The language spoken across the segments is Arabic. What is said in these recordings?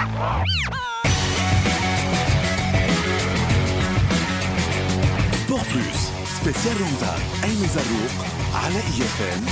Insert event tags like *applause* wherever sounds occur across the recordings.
سبور بلوس سبيسيال رمضان أيمن زروق على إي إف إم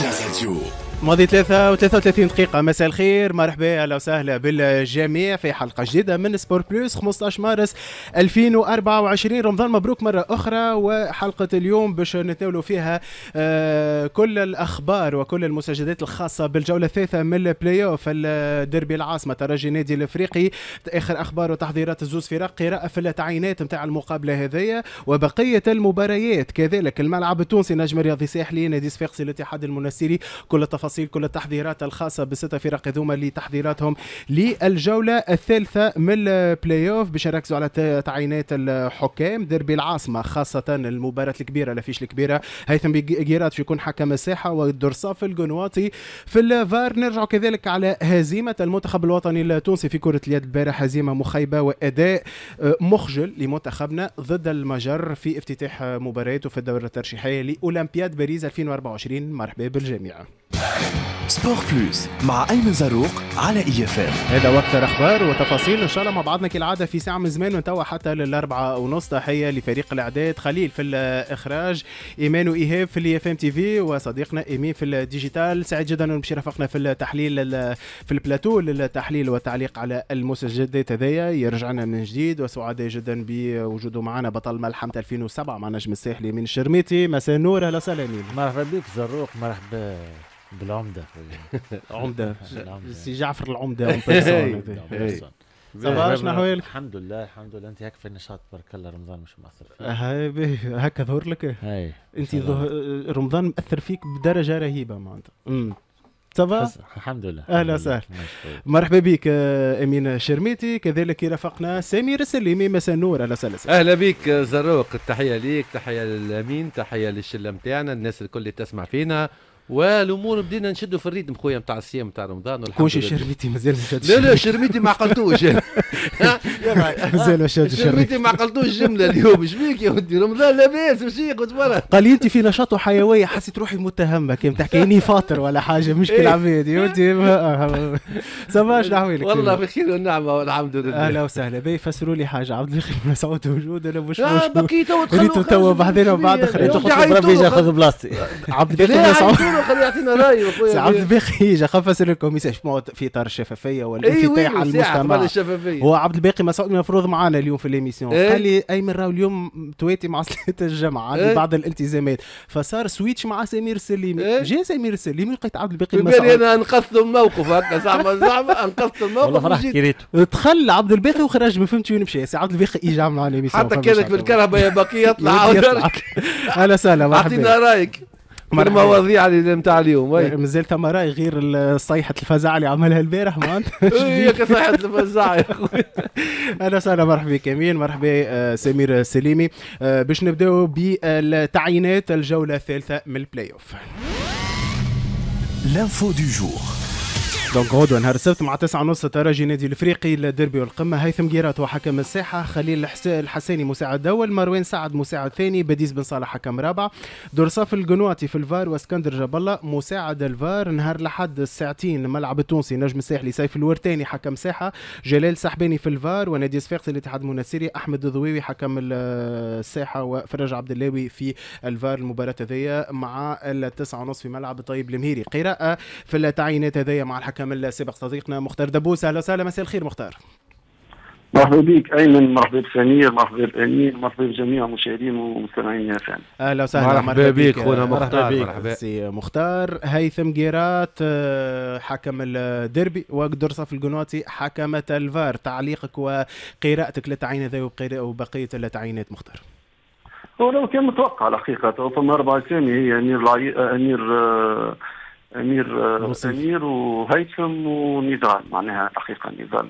لا راديو ماضي 3 و33 دقيقة مساء الخير مرحبا أهلا وسهلا بالجميع في حلقة جديدة من سبور بلوس 15 مارس 2024 رمضان مبروك مرة أخرى وحلقة اليوم باش نتناولوا فيها آه، كل الأخبار وكل المسجدات الخاصة بالجولة الثالثة من البلاي أوف الديربي العاصمة ترجي نادي الأفريقي آخر أخبار وتحضيرات الزوز فرق قراءة في التعيينات نتاع المقابلة هذيا وبقية المباريات كذلك الملعب التونسي نجم رياضي ساحلي نادي صفاقسي الاتحاد المنسيري كل التفاصيل تفاصيل كل التحضيرات الخاصه بالستة فرق هذوما لتحضيراتهم للجوله الثالثه من البلاي اوف باش نركزوا على تعيينات الحكام ديربي العاصمه خاصه المباراه الكبيره الافيش الكبيره هيثم بيقيرات يكون حكم الساحه والدرصاف القنواطي في الفار نرجع كذلك على هزيمه المنتخب الوطني التونسي في كره اليد البارح هزيمه مخيبه واداء آه، مخجل لمنتخبنا ضد المجر في افتتاح مبارياته في الدورة الترشيحية لأولمبياد باريس 2024 مرحبا بالجميع سبور بلوس مع ايمن زاروق على اي اف ام هذا وقت الاخبار وتفاصيل ان شاء الله مع بعضنا كالعاده في ساعه من زمان وتوا حتى للاربعه ونص تحيه لفريق الاعداد خليل في الاخراج ايمان وايهاب في الاي اف ام تي في وصديقنا ايمين في الديجيتال سعيد جدا انه مشي رافقنا في التحليل في البلاتو للتحليل والتعليق على المسجدات هذايا يرجعنا من جديد وسعداء جدا بوجوده معنا بطل ملحمه 2007 مع نجم الساحلي من الشرميتي مساء النور اهلا وسهلا مرحبا بك زروق مرحبا بالعمده *laughs* عمده سي جعفر العمده *laughs* إيه. إيه. صباح إيه. شنو احوالك؟ الحمد لله الحمد لله انت هيك في النشاط تبارك الله رمضان مش مأثر فيك هكا ظهر لك هاي انت رمضان مأثر فيك بدرجه رهيبه معناتها صبا أمم. الحمد لله اهلا وسهلا مرحبا بك آه، امين شرميتي كذلك يرافقنا سمير السليمي مساء النور اهلا وسهلا اهلا بك زروق التحيه ليك تحيه للامين تحيه للشله نتاعنا الناس الكل اللي تسمع فينا والامور بدينا نشدوا في الريتم خويا نتاع الصيام نتاع رمضان كونش شرميتي مازال ما شادش لا لا شرميتي ما عقلتوش *laughs* مازال ما شادش شرميتي ما عقلتوش الجمله اليوم اش بيك يا ودي رمضان لاباس مشي قلت برا قال لي انت في نشاط وحيويه حسيت روحي متهمه كي تحكي اني فاطر ولا حاجه مشكل إيه. عباد يا ودي سماش آه، نحويلك والله بخير والنعمه والحمد لله اهلا وسهلا بي فسروا لي حاجه عبد الخير مسعود وجود انا مش موجود بقيت تو بعدين وبعد خرجت بربي ياخذ بلاصتي عبد الخير مسعود خليه يعطينا رايه سي عبد الباقي جا خفص لكم في اطار الشفافيه إيه، والانفتاح على المجتمع هو عبد الباقي مسعود المفروض معنا اليوم في ليميسيون قال إيه. لي ايمن راهو اليوم تواتي مع *laughs* صلاه الجمعه عندي إيه. بعض الالتزامات فصار سويتش مع سمير السليمي جا سمير السليمي لقيت عبد الباقي مسعود انا انقذت الموقف هكا زعما *laughs* زعما انقذت الموقف والله فرحت دخل عبد الباقي وخرج ما فهمتش وين مشى سي عبد الباقي اجى عمل معنا حتى كانك بالكرهبه يا باقي يطلع عاود *laughs* اهلا وسهلا اعطينا رايك في المواضيع اللي نتاع اليوم مازال ثما راي غير صيحه الفزع اللي عملها البارح معناتها *laughs* إيه، يا صيحه الفزع يا خويا اهلا وسهلا مرحبا بك امين مرحبا آه، سمير سليمي آه، باش نبداو بالتعيينات الجوله الثالثه من البلاي اوف لانفو دو جور دونك غدوة نهار السبت مع 9:30 ونص ترجي النادي الافريقي لديربي القمة هيثم جيرات وحكم الساحة خليل الحسيني مساعد اول مروان سعد مساعد ثاني بديس بن صالح حكم رابع دور صف القنواتي في الفار واسكندر جبلة مساعد الفار نهار الاحد الساعتين ملعب التونسي نجم الساحلي سيف الورتاني حكم ساحة جلال سحباني في الفار ونادي صفاقسي الاتحاد المنسيري احمد الضويوي حكم الساحة وفرج عبد اللاوي في الفار المباراة هذيا مع التسعة ونص في ملعب طيب المهيري قراءة في التعيينات هذيا مع الحكم يحكم سبق صديقنا مختار دبوس اهلا وسهلا مساء الخير مختار مرحبا بك ايمن مرحبا بسمير مرحبا بامين مرحبا بجميع المشاهدين ومستمعين يا فان اهلا وسهلا مرحبا بك خونا مختار مرحبا سي مختار هيثم جيرات آه، حكم الديربي وقدرصف القنواتي حكمة الفار تعليقك وقراءتك للتعيين هذا وبقيه التعيينات مختار ولو كان متوقع الحقيقة فما أربعة ثانية هي أمير أمير آه، امير مصيف. امير وهيثم ونضال معناها حقيقه نضال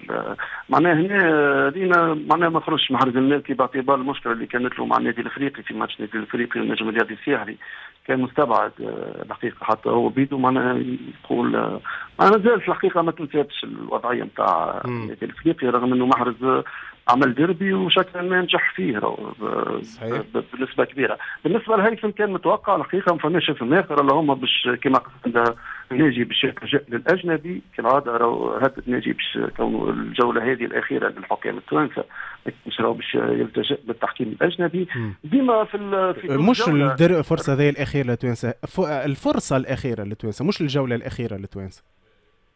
معناها هنا لينا معناها ما خرجش محرز المالكي باعتبار المشكله اللي كانت له مع النادي الافريقي في ماتش النادي الافريقي والنجم الرياضي الساحلي كان مستبعد الحقيقه آه، حتى هو بيدو معناها يقول آه، ما زالت الحقيقه ما تنساتش الوضعيه نتاع النادي الافريقي رغم انه محرز عمل ديربي وشكل ما نجح فيه صحيح. بنسبه كبيره بالنسبه لهيثم كان متوقع الحقيقه ما فماش في اخر اللي هما باش كما قلت ناجي باش يلجا للاجنبي كالعاده راهو هدد ناجي باش كونه الجوله هذه الاخيره للحكام التوانسه مش راهو باش يلتجا للتحكيم الاجنبي ديما في في مش الفرصه هذه الاخيره للتوانسه الفرصه الاخيره للتوانسه مش الجوله الاخيره للتوانسه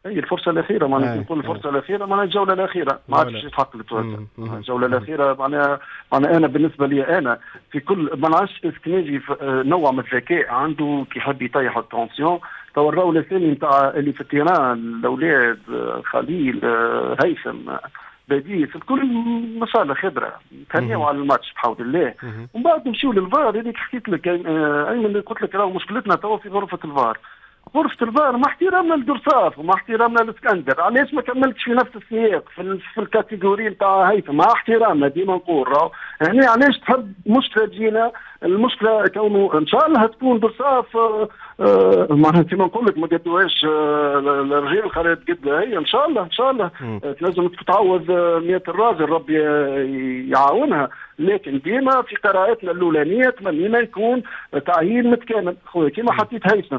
هي إيه، الفرصه الاخيره معناها آه، نقول آه. الفرصه الاخيره معناها الجوله الاخيره ما عادش يتحقق الجوله الاخيره معناها معناها انا بالنسبه لي انا في كل ما كي نجي آه، نوع من الذكاء عنده كي يحب يطيح التونسيون تو الراو الثاني نتاع اللي في التيران الاولاد خليل هيثم بديس الكل ما شاء الله خبره تهنيوا على الماتش بحول الله ومن بعد نمشيو للفار هذيك حكيت لك ايمن قلت لك راه مشكلتنا توا في غرفه الفار غرفه البار مع احترامنا للدرصاف ومع احترامنا للاسكندر علاش ما كملتش في نفس السياق في, في الكاتيجوري نتاع هيثم مع احترامنا ديما نقول راهو يعني علاش تحب مشكله تجينا المشكله كونه ان شاء الله تكون قرصاف آه، آه، معناها كيما نقول لك ما قدوهاش الرجال آه، خلات قدها هي ان شاء الله ان شاء الله لازم تتعوض 100 الراجل ربي يعاونها لكن ديما في قراءتنا الاولانيه تمنينا يكون تعيين متكامل خويا كيما حطيت هيثم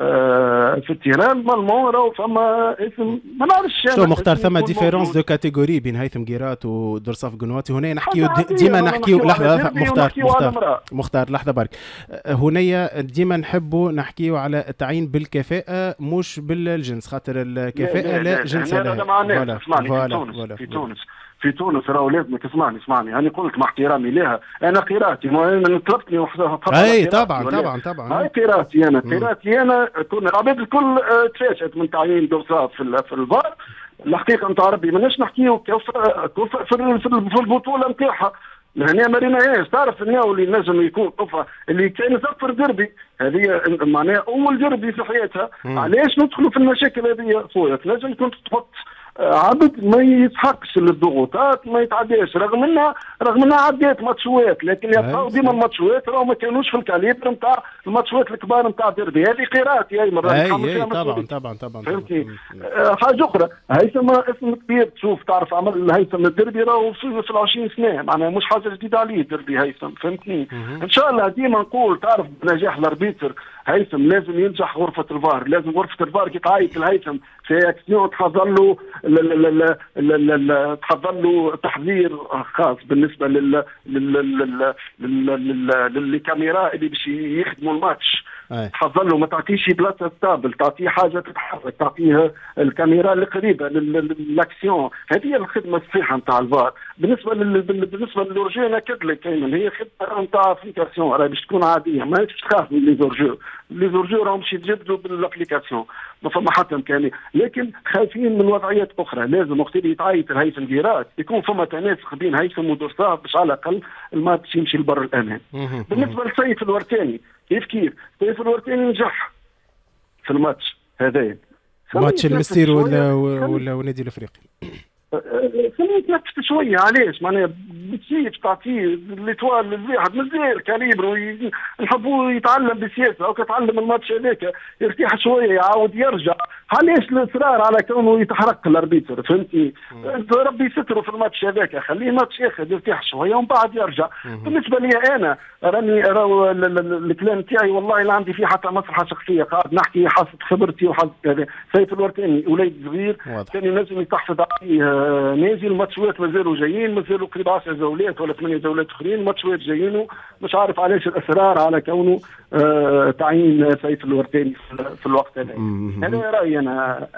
آه، في التيران مالمون راهو فما اسم ما نعرفش شو مختار ثم ديفيرونس دو كاتيجوري بين هيثم جيرات ودرصاف قنواتي هنا نحكيو ديما نحكيو لحظه مختار مختار مختار لحظه برك آه، هنا ديما نحبوا نحكيو على التعيين بالكفاءه مش بالجنس خاطر الكفاءه لا, لا, لا جنس لا, لا, لا, لا, لا, لا, لا, لا, لا, لا في تونس في تونس في تونس راهو لازم تسمعني اسمعني انا قلت مع احترامي لها انا قراءتي ما طلبتني اي طبعا طبعا طبعا هاي قراءتي انا قراءتي انا كنا العباد الكل آه، تفاجات من تعيين دوسات في, في الفار الحقيقه نتاع ربي ماناش نحكيو آه، في البطوله نتاعها لهنا مارينا ايش تعرف الناو اللي نجم يكون طفى اللي كان زفر دربي هذه معناها اول دربي في حياتها علاش ندخلوا في المشاكل هذه خويا تنجم كنت تحط عبد ما يسحقش للضغوطات آه، ما يتعداش رغم انها رغم انها عديت ماتشوات لكن يبقاو آه، ديما الماتشوات راهو ما كانوش في الكاليبر نتاع الماتشوات الكبار نتاع ديربي هذه قراءتي اي مرة أي أي طبعا طبعا طبعا فهمتي آه، حاجه اخرى هيثم اسم كبير تشوف تعرف عمل هيثم الديربي راهو في, 20 سنه معناها مش حاجه جديده عليه الديربي هيثم فهمتني ان شاء الله ديما نقول تعرف نجاح الاربيتر هيثم لازم ينجح غرفه الفار لازم غرفه الفار كي تعيط لهيثم في اكسيون تحضر له تحضر له تحذير خاص بالنسبه لل للكاميرا اللي باش يخدموا الماتش تحضر له ما تعطيش بلاصه ستابل تعطيه حاجه تتحرك تعطيه الكاميرا القريبه للاكسيون هذه الخدمه الصحيحه نتاع الفار بالنسبه لل... بالنسبه للورجي انا كدلك كامل هي خدمه نتاع ابليكاسيون راهي باش تكون عاديه ما تخاف من لي زورجو لي زورجو راهم باش يتجبدوا بالابليكاسيون ما فما حتى امكانيه لكن خايفين من وضعيات اخرى لازم وقت اللي يتعيط الهيثم ديرات يكون فما تناسق بين هيثم ودورساف باش على الاقل الماتش يمشي لبر الامان بالنسبه لسيف الوركاني كيف كيف الطريف الورتيني نجح في الماتش هذايا ماتش المسير ولا ولا, ولا ونادي الافريقي خليني نتنفس شويه علاش معناها بتجيب تعطيه ليتوال للواحد مازال كاليبر نحبوا يتعلم بالسياسه او يتعلم الماتش هذاك يرتاح شويه يعاود يرجع علاش الاصرار على كونه يتحرق الاربيتر فهمتني ربي يستره في الماتش هذاك خليه ماتش ياخذ يرتاح شويه ومن بعد يرجع بالنسبه لي انا راني راهو الكلام تاعي والله لا عندي فيه حتى مصلحه شخصيه قاعد نحكي حاسه خبرتي وحاسه هذا سيف الورتاني وليد صغير كان ينجم يتحفظ عليه آه، نازل ماتشوات مازالوا جايين مازالوا قريب 10 جولات ولا 8 جولات اخرين ماتشوات جايينه مش عارف علاش الاصرار على كونه آه، تعيين سيف الورداني في الوقت هذا هذا رايي انا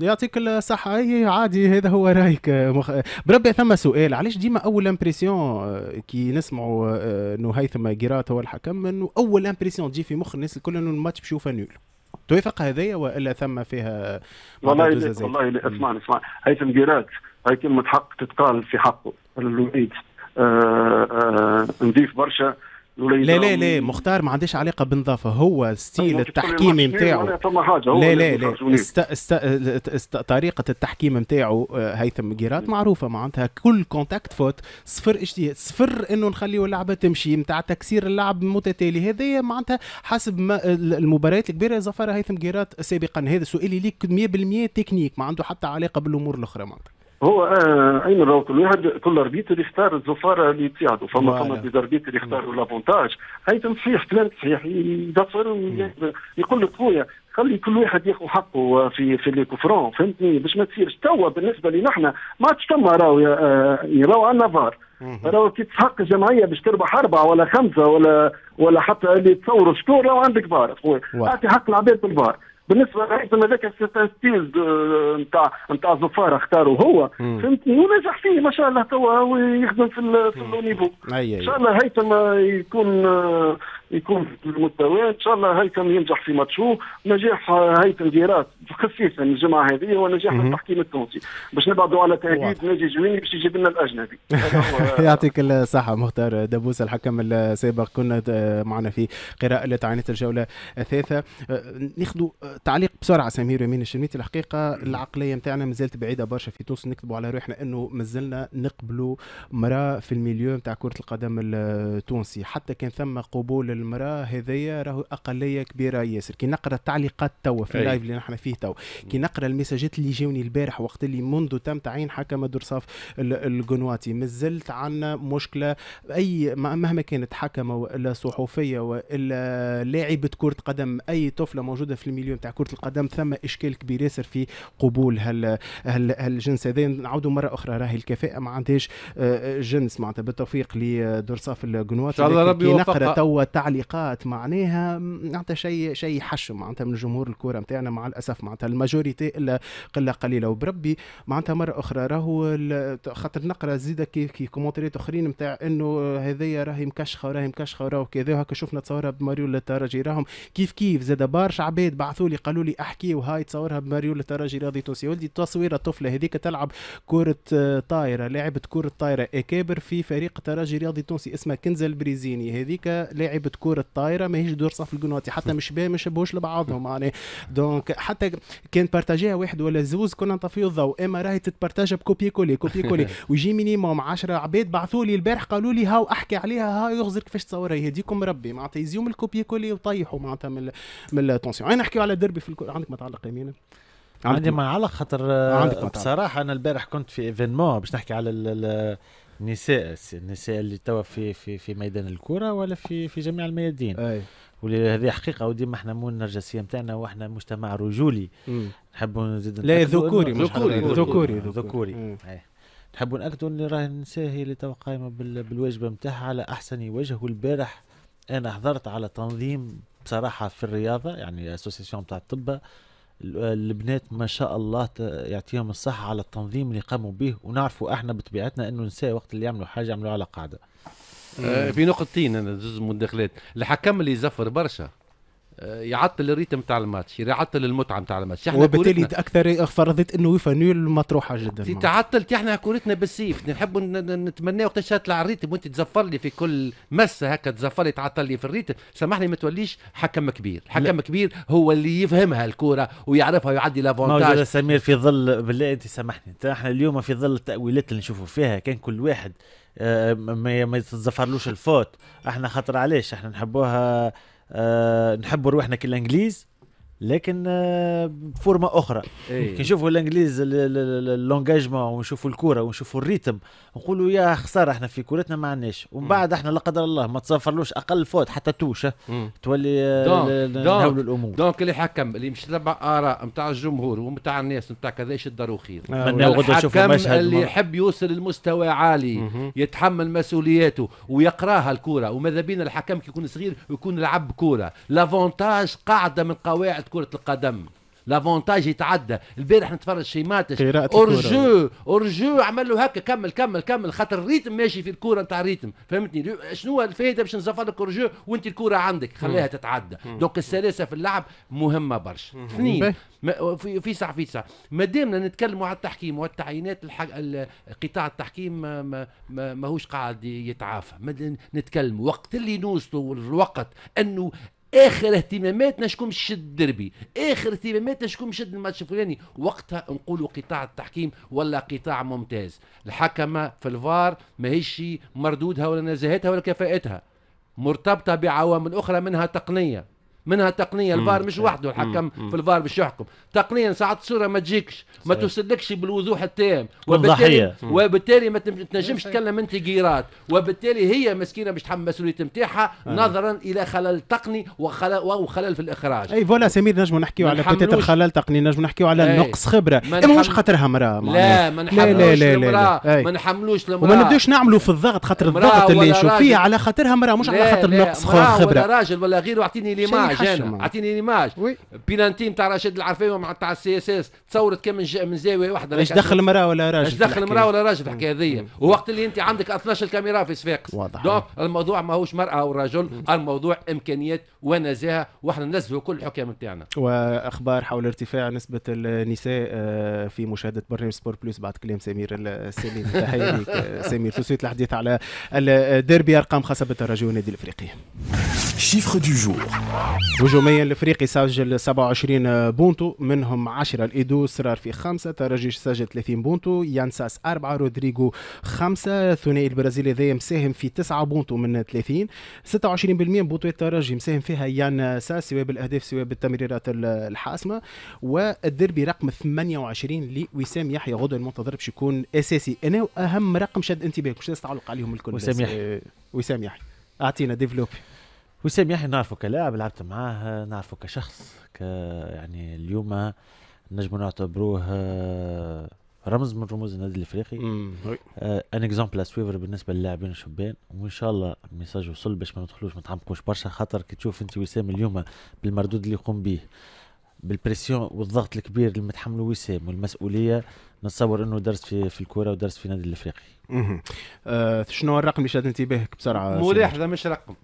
يعطيك الصحة أي عادي هذا هو رايك مخ... بربي ثم سؤال علاش ديما أول امبريسيون آه، كي نسمعوا آه، أنه هيثم جيرات هو الحكم أنه أول امبريسيون تجي في مخ الناس الكل أنه الماتش بشوفه نول توافق هذايا والا ثم فيها والله والله اسمعني اسمعني هيثم جيرات هاي كلمه حق تتقال في حقه الوليد آه آه نضيف برشا لا لا لا مختار ما عندهاش علاقه بالنظافه هو ستيل التحكيمي نتاعو لا لا لا است... است... است... طريقه التحكيم نتاعو آه، هيثم جيرات معروفه معناتها كل كونتاكت فوت صفر اجتهاد صفر انه نخليو اللعبه تمشي نتاع تكسير اللعب متتالي هذايا معناتها حسب ما آه، المباريات الكبيره زفرها هيثم جيرات سابقا هذا سؤالي ليك 100% تكنيك ما عنده حتى علاقه بالامور الاخرى معناتها هو آه اين الروت الواحد كل اربيتر يختار الزفاره اللي تساعده فما فما دي يختاروا لافونتاج اي صحيح كلام صحيح يقول لك خويا خلي كل واحد ياخذ حقه في في لي كوفرون فهمتني باش ما تصيرش توا بالنسبه لنا احنا ما عادش ثم راهو آه، راهو عندنا فار راهو كي تحق الجمعيه باش تربح اربعه ولا خمسه ولا ولا حتى اللي تصوروا شكون راهو عندك فار اعطي حق العباد بالفار بالنسبه لرئيس هذاك ستيل آه، نتاع نتاع زفاره اختاره هو فهمتني ونجح فيه ما شاء الله توا ويخدم في, في النيفو ان شاء الله هيثم يكون آه، يكون في المستوى ان شاء الله هيثم ينجح في ماتشو نجاح هيثم ديرات خصيصا الجمعه هذه هو نجاح التحكيم التونسي باش نبعدوا على تهديد نادي جويني باش يجيب لنا الاجنبي *laughs* *laughs* يعطيك الصحه مختار دبوس الحكم السابق كنا معنا في قراءه لتعانيت الجوله الثالثه ناخذوا تعليق بسرعه سمير يمين الشميتي الحقيقه العقليه نتاعنا مازالت بعيده برشا في تونس نكتبوا على روحنا انه مازلنا نقبلوا مراه في الميليو نتاع كره القدم التونسي حتى كان ثم قبول المراه هذيا راهو اقليه كبيره ياسر كي نقرا التعليقات توا في اللايف اللي نحن فيه توا كي نقرا المساجات اللي جاوني البارح وقت اللي منذ تم تعيين حكم درصاف القنواتي مازلت عندنا مشكله اي مهما كانت حكمه ولا صحفيه ولا لاعبه كره قدم اي طفله موجوده في المليون نتاع كره القدم ثم اشكال كبير ياسر في قبول هال هال هالجنس هذا نعاودوا مره اخرى راهي الكفاءه ما عندهاش آه، آه، جنس معناتها بالتوفيق لدرصاف القنواتي ان شاء الله ربي يوفقها توا تعليقات معناها معناتها شيء شيء يحشم معناتها من جمهور الكوره نتاعنا مع الاسف معناتها الماجوريتي الا قله قليله وبربي معناتها مره اخرى راهو خاطر نقرا زيدا كي كي كومونتريت اخرين نتاع انه هذيا راهي مكشخه وراهي مكشخه وراهو كذا هكا شفنا تصورها بماريولا الترجي راهم كيف كيف زاد برشا عباد بعثوا لي قالوا لي احكي وهاي تصورها بماريولا الترجي راضي توسي ولدي تصويره الطفله هذيك تلعب كره طايره لعبه كره طايره اكابر إيه، في فريق ترجي رياضي تونسي اسمها كنزة البريزيني هذيك لاعبة الكور الطايره ماهيش دور صف الجنوتي حتى مش بيه مش بوش لبعضهم يعني دونك حتى كان بارتاجيها واحد ولا زوز كنا نطفيو الضوء اما راهي تتبارتاجا بكوبي كولي كوبي كولي *laughs* ويجي مينيموم 10 عباد بعثوا لي البارح قالوا لي هاو احكي عليها هاو يغزر كيفاش تصورها يهديكم ربي معناتها يزيوم الكوبي كولي وطيحوا معناتها من من التونسيون انا نحكيو على دربي في الكل عندك ما تعلق عندي ما علق خاطر بصراحه انا البارح كنت في ايفينمون باش نحكي على نساء النساء اللي توا في في في ميدان الكره ولا في في جميع الميادين أي. ولهذه حقيقه وديما احنا مو النرجسيه نتاعنا واحنا مجتمع رجولي نحب نزيد لا ذكوري ذكوري ذكوري ذكوري نحب ناكدوا اللي راه النساء هي اللي توا قايمه بالواجب نتاعها على احسن وجه والبارح انا حضرت على تنظيم بصراحه في الرياضه يعني اسوسيسيون نتاع الطبه البنات ما شاء الله يعطيهم الصحة على التنظيم اللي قاموا به ونعرفوا احنا بطبيعتنا انه النساء وقت اللي يعملوا حاجة يعملوا على قاعدة. آه، في نقطتين انا زوز مداخلات الحكم اللي زفر برشا آه، يعطل الريتم تاع الماتش يعطل المتعه تاع الماتش احنا وبالتالي اكثر فرضت انه يفانول مطروحه جدا تعطلت احنا كورتنا بالسيف نحب نتمنى وقتاش تطلع الريتم وانت تزفر لي في كل مسه هكا تزفر لي تعطل لي في الريتم سامحني ما توليش حكم كبير حكم لا. كبير هو اللي يفهمها الكوره ويعرفها ويعدي لافونتاج سمير في ظل بالله انت سامحني احنا اليوم في ظل التاويلات اللي نشوفوا فيها كان كل واحد آه، ما ما يتزفرلوش الفوت احنا خاطر علاش احنا نحبوها آه، نحبوا روحنا كالانجليز لكن آه، فورما أخرى أيه. كي نشوفوا الإنجليز لونجاجمون ونشوفوا الكورة ونشوفوا الريتم نقولوا يا خسارة احنا في كورتنا ما عندناش ومن بعد احنا لا قدر الله ما تصفرلوش أقل فوت حتى توشة تولي آه، نحاولوا الأمور دونك اللي حكم اللي مش تبع آراء نتاع الجمهور ومتاع الناس نتاع كذا يشد خير آه، الحكم اللي يحب يوصل لمستوى عالي يتحمل مسؤولياته ويقراها الكورة وماذا بينا الحكم كي يكون صغير ويكون لعب كورة لافونتاج قاعدة من قواعد كره القدم لافونتاج يتعدى البارح نتفرج شي ماتش اورجو اورجو عمل له هكا كمل كمل كمل خاطر الريتم ماشي في الكوره نتاع الريتم فهمتني شنو الفائده باش نزفر لك اورجو وانت الكوره عندك خليها تتعدى دونك السلاسه في اللعب مهمه برشا اثنين في في صح في صح ما دامنا نتكلموا على التحكيم والتعيينات الحق... قطاع التحكيم ما, ما... ماهوش قاعد يتعافى ما نتكلموا وقت اللي نوصلوا الوقت انه اخر اهتماماتنا شكون باش يشد الدربي اخر اهتماماتنا شكون باش يشد الماتش الفلاني وقتها نقولوا قطاع التحكيم ولا قطاع ممتاز الحكمه في الفار ماهيش مردودها ولا نزاهتها ولا كفاءتها مرتبطه بعوامل اخرى منها تقنيه منها تقنيه الفار مش وحده الحكم في الفار باش يحكم تقنيا ساعات الصوره ما تجيكش ما توصلكش بالوضوح التام وبالتالي وبالتالي ما تنجمش تكلم انت جيرات وبالتالي هي مسكينه باش تحمل مسؤوليه نتاعها نظرا الى خلل تقني وخلل, وخلل في الاخراج اي فوالا سمير نجم نحكيو على بتيتر خلل تقني نجم نحكيو على نقص خبره ما إيه، مش خاطرها امراه لا ما نحملوش المراه ما نحملوش المراه وما نبدوش نعملوا في الضغط خاطر الضغط اللي نشوف فيه على خاطرها امراه مش على خاطر نقص خبره ولا راجل ولا غيره اعطيني ليماج ايماج انا اعطيني ليماج وي. بينانتي نتاع راشد العرفاوي مع نتاع السي اس اس تصورت كان من, زاويه واحده ايش دخل مراه ولا راجل ايش دخل مراه ولا راجل في الحكايه هذيا ووقت اللي انت عندك 12 كاميرا في صفاقس دونك الموضوع ماهوش مراه او رجل الموضوع امكانيات ونزاهه واحنا ننزلوا كل الحكام نتاعنا واخبار حول ارتفاع نسبه النساء آه، في مشاهده برنامج سبور بلوس بعد كلام سمير السليم تحيه سمير *laughs* آه، سوسيت الحديث على الديربي ارقام خاصه بالترجي والنادي الافريقي Chiffre du jour. هجوميا الافريقي سجل 27 بونتو منهم 10 الايدو سرار في خمسه ترجي سجل 30 بونتو يانساس اربعه رودريجو خمسه الثنائي البرازيلي ذا مساهم في 9 بونتو من 30 26% من بونتو الترجي مساهم فيها يانساس سواء بالاهداف سواء بالتمريرات الحاسمه والديربي رقم 28 لوسام يحيى غدو المنتظر باش يكون اساسي انا اهم رقم شد انتباهك مش تعلق عليهم الكل وسام يحيى آه، وسام يحيى اعطينا ديفلوبي وسام يحيى نعرفه كلاعب لعبت معاه نعرفه كشخص ك يعني اليوم نجم نعتبروه آه، رمز من رموز النادي الافريقي آه، ان اكزومبل سويفر بالنسبه للاعبين الشبان وان شاء الله ميساج وصل باش ما ندخلوش ما تعمقوش برشا خاطر كي تشوف انت وسام اليوم بالمردود اللي يقوم به بالبريسيون والضغط الكبير اللي متحمله وسام والمسؤوليه نتصور انه درس في في الكوره ودرس في نادي الافريقي. اها شنو الرقم اللي شاد انتباهك بسرعه؟ ملاحظه مش رقم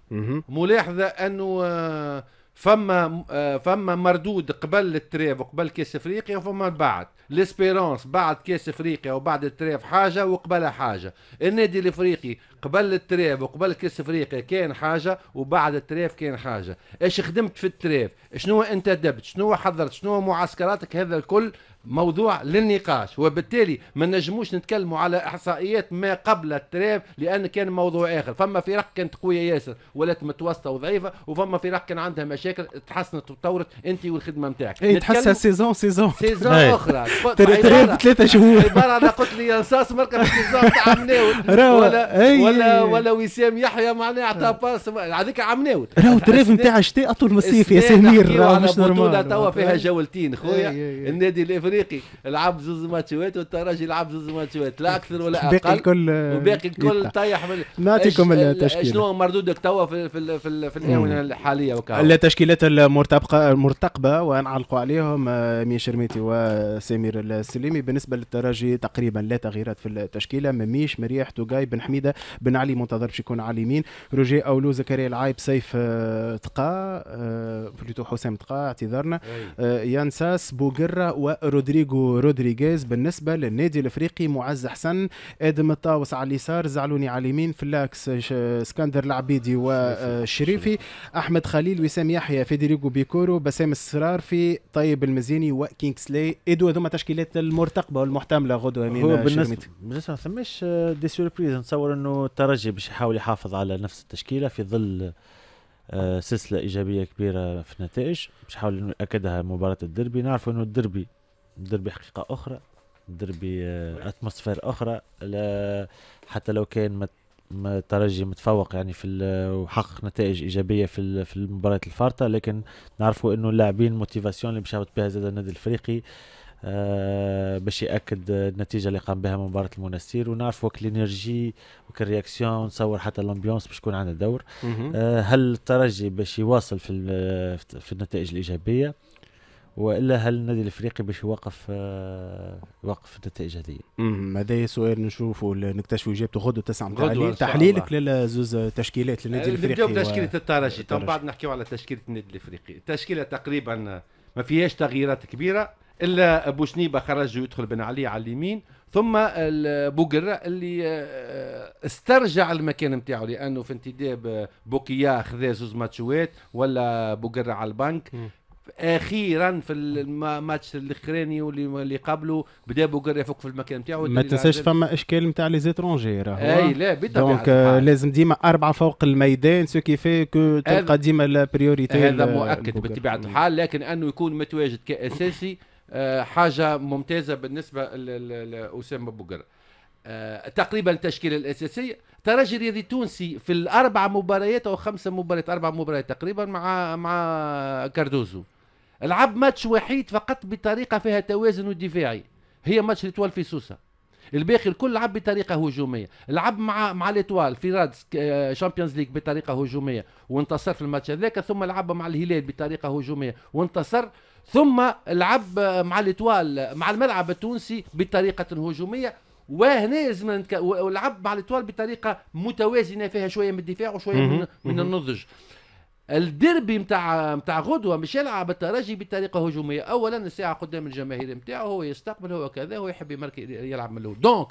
ملاحظه انه آه، فما آه، فما مردود قبل التريف وقبل كاس افريقيا وفما بعد ليسبيرونس بعد كاس افريقيا وبعد التريف حاجه وقبلها حاجه النادي الافريقي قبل التريف وقبل كاس افريقيا كان حاجه وبعد التريف كان حاجه ايش خدمت في التريف شنو انت دبت شنو حضرت شنو معسكراتك هذا الكل موضوع للنقاش وبالتالي ما نجموش نتكلموا على احصائيات ما قبل التراب لان كان موضوع اخر فما فرق كانت قويه ياسر ولات متوسطه وضعيفه وفما فرق كان عندها مشاكل تحسنت وتطورت انت والخدمه نتاعك اي تحسها سيزون سيزون سيزون إيه. اخرى تراب ثلاثة شهور عباره على قلت لي رصاص مركب سيزون تاع مناول ولا ولا ولا وسام يحيى معناها عطاه آه. باس هذيك عمناوت راهو التراب نتاع الشتاء اطول من الصيف يا سمير راهو مش نورمال توا فيها جولتين خويا النادي الافريقي افريقي لعب زوز وانت والترجي لعب زوز ماتشات لا اكثر ولا اقل باقي الكل وباقي الكل طيح من نعطيكم التشكيله شنو مردودك توا في في في, في الاونه الحاليه وكذا التشكيلات المرتبقه المرتقبه ونعلقوا عليهم آه، مين شرميتي وسمير السليمي بالنسبه للترجي تقريبا لا تغييرات في التشكيله مميش مريح توغاي بن حميده بن علي منتظر باش يكون على اليمين روجي اولو زكريا العايب سيف آه، تقا آه، بلوتو حسام تقا اعتذرنا يانساس بوغرا ورود رودريغو رودريغيز بالنسبه للنادي الافريقي معز حسن ادم الطاوس على اليسار زعلوني على اليمين فلاكس اسكندر العبيدي وشريفي آه، احمد خليل وسام يحيى فيدريغو بيكورو بسام السرار في طيب المزيني وكينغسلي ادو هذوما تشكيلات المرتقبه والمحتمله غدوه من هو بالنسبه بالنسبه ما ثماش آه، دي سوربريز نتصور انه الترجي باش يحاول يحافظ على نفس التشكيله في ظل آه، سلسله ايجابيه كبيره في النتائج باش يحاول ياكدها مباراه الدربي نعرفوا انه الدربي ندير حقيقه اخرى ندير آه، اتموسفير اخرى حتى لو كان الترجي متفوق يعني في وحقق نتائج ايجابيه في في المباريات الفارطه لكن نعرفوا انه اللاعبين الموتيفاسيون اللي مشابط بها زاد النادي الافريقي آه باش ياكد النتيجه اللي قام بها مباراه المنستير ونعرفوا الانرجي الرياكسيون نصور حتى الامبيونس باش يكون عندها دور آه هل الترجي باش يواصل في في النتائج الايجابيه والا هل النادي الافريقي باش يوقف آه النتائج هذه؟ هذا سؤال نشوفه نكتشفوا اجابته غدو تسعة تحليل تحليلك لزوز تشكيلات للنادي آه، الافريقي نبداو بتشكيله الترجي تو بعد نحكيو على تشكيله النادي الافريقي، التشكيله تقريبا ما فيهاش تغييرات كبيره الا بوشنيبه خرج يدخل بن علي على اليمين ثم بوقرة اللي آه، استرجع المكان نتاعو لانه في انتداب آه، بوكيا خذا زوز ماتشوات ولا بوقرة على البنك اخيرا في الماتش الاخراني واللي اللي قبله بدا بوغر يفك في المكان نتاعو ما تنساش فما اشكال نتاع لي زيترونجي راهو اي لا بالطبيعه دونك euh, لازم ديما اربعه فوق الميدان سو كيفي كو تلقى ديما لا بريوريتي هذا مؤكد بطبيعه الحال لكن انه يكون متواجد كاساسي آه، حاجه ممتازه بالنسبه لاسامه بوغر آه، تقريبا التشكيله الاساسيه ترجي الرياضي التونسي في الاربع مباريات او خمسه مباريات اربع مباريات تقريبا مع مع كاردوزو لعب ماتش وحيد فقط بطريقه فيها توازن ودفاعي هي ماتش الاتوال في سوسه الباقي الكل لعب بطريقه هجوميه لعب مع مع الاتوال في رادس شامبيونز آه، ليج بطريقه هجوميه وانتصر في الماتش هذاك ثم لعب مع الهلال بطريقه هجوميه وانتصر ثم لعب مع الاتوال مع الملعب التونسي بطريقه هجوميه وهنا لازم ولعب مع الاتوال بطريقه متوازنه فيها شويه من الدفاع وشويه من, من النضج الديربي نتاع نتاع غدوه مش يلعب الترجي بطريقه هجوميه اولا الساعه قدام الجماهير نتاعو هو يستقبل هو كذا هو يحب يمرك يلعب من الاول دونك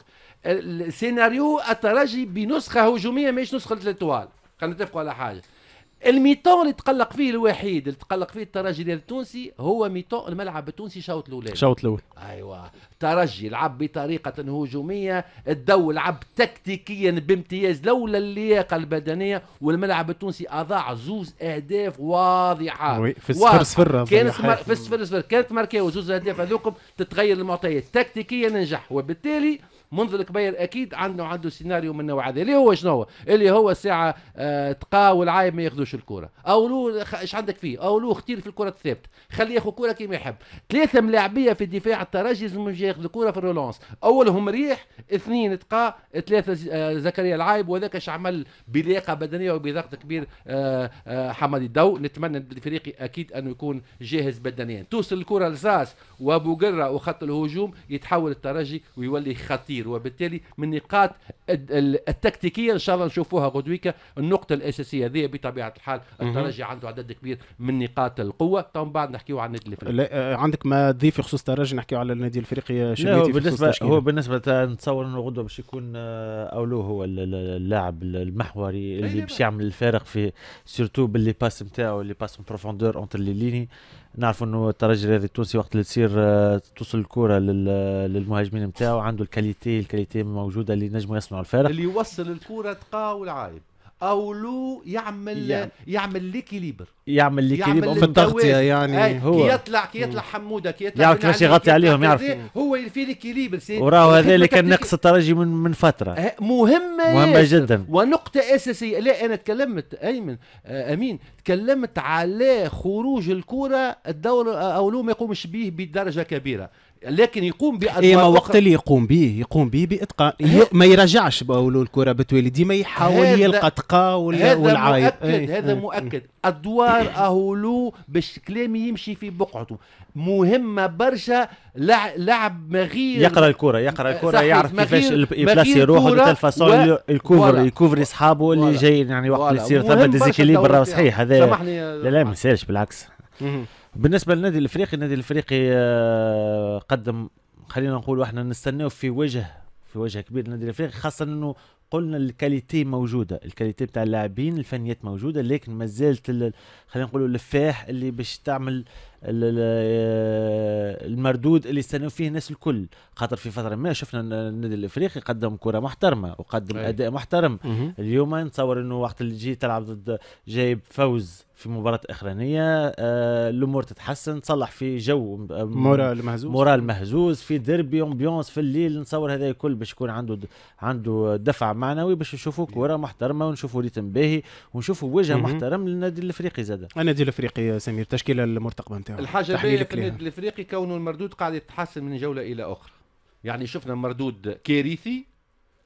السيناريو الترجي بنسخه هجوميه مش نسخه الاتوال خلينا نتفقوا على حاجه الميتون اللي تقلق فيه الوحيد اللي تقلق فيه الترجي ديال التونسي هو ميتون الملعب التونسي شوط الاول شوط الاول ايوا الترجي لعب بطريقه هجوميه الدو لعب تكتيكيا بامتياز لولا اللياقه البدنيه والملعب التونسي اضاع زوز اهداف واضحه وي في الصفر صفر كانت في الصفر صفر كانت ماركاو زوز اهداف هذوكم تتغير المعطيات تكتيكيا نجح وبالتالي منذ الكبير اكيد عنده عنده سيناريو من نوع هذا اللي هو شنو هو اللي هو الساعه آه تقاول عايب ما ياخذوش الكره او لو ايش عندك فيه او لو اختير في الكره الثابته خليه ياخذ كره كيما يحب ثلاثه ملاعبيه في الدفاع الترجي لازم ياخذ الكره في الرولانس اولهم ريح اثنين تقا ثلاثه آه، زكريا العايب وذاك اش عمل بلياقه بدنيه وبضغط كبير آه آه حمادي الدو نتمنى الفريق اكيد انه يكون جاهز بدنيا توصل الكره لزاز وابو قره وخط الهجوم يتحول الترجي ويولي خطير كثير وبالتالي من نقاط التكتيكيه ان شاء الله نشوفوها غدويكا النقطه الاساسيه هذه بطبيعه الحال الترجي عنده عدد كبير من نقاط القوه طبعا بعد نحكيو عن النادي الافريقي آه، عندك ما تضيف بخصوص الترجي نحكيو على النادي الافريقي آه، هو بالنسبه هو بالنسبه نتصور انه غدوه باش يكون آه، اولو هو اللاعب المحوري اللي باش يعمل الفارق في سورتو باللي باس نتاعو اللي باس بروفوندور اونتر لي ليني نعرف انه الترجي الرياضي التونسي وقت اللي تصير آه، توصل الكره للمهاجمين نتاعو عنده الكاليتي الكاليتي موجوده اللي نجموا يصنعوا الفارق اللي يوصل الكره تقاول عايب او لو يعمل يعني. يعمل لي كيليبر يعمل لي كيليبر في التغطيه يعني هو كي يطلع كي يطلع حموده كي يطلع يعرف كيفاش يغطي عليهم يعرف هو في لي كيليبر وراهو هذا اللي كان نقص الترجي من من فتره أه، مهمه مهمه جدا ونقطه اساسيه لا انا تكلمت ايمن أه، امين تكلمت على خروج الكره الدور أه، او لو ما يقومش به بدرجه كبيره لكن يقوم بأدوار إيه ما وقت اللي يقوم به يقوم به بإتقان ما يرجعش بقولوا الكرة بتولي ديما يحاول يلقى تقا والعايب مؤكد إيه، هذا إيه، مؤكد إيه. أدوار أهولو باش كلامي يمشي في بقعته مهمة برشا لعب مغير يقرا الكرة يقرا الكرة يعرف كيفاش يبلاسي روحه بتال و... الكوفر يكوفر اصحابه اللي جايين يعني وقت يصير ثم ديزيكيليبر صحيح هذا لا لا ما يسالش بالعكس بالنسبه للنادي الافريقي النادي الافريقي آه، قدم خلينا نقول احنا نستناو في وجه في وجه كبير النادي الافريقي خاصه انه قلنا الكاليتي موجوده الكاليتي بتاع اللاعبين الفنيات موجوده لكن ما زالت خلينا نقولوا اللفاح اللي باش تعمل آه، المردود اللي يستنوا فيه الناس الكل خاطر في فتره ما شفنا النادي الافريقي قدم كره محترمه وقدم أي. اداء محترم مه. اليوم نتصور انه وقت اللي جيت تلعب ضد جايب فوز في مباراة أخرانية آه، الأمور تتحسن تصلح في جو آه، مورال مهزوز مورال مهزوز في ديربي أمبيونس في الليل نصور هذا الكل باش يكون عنده عنده دفع معنوي باش نشوفوا كرة محترمة ونشوفوا ريتم باهي ونشوفوا وجه محترم للنادي الأفريقي زاد النادي الأفريقي سمير تشكيلة المرتقبة نتاعو نعم. الحاجه الثانيه في النادي الافريقي كونه المردود قاعد يتحسن من جوله الى اخرى يعني شفنا مردود كارثي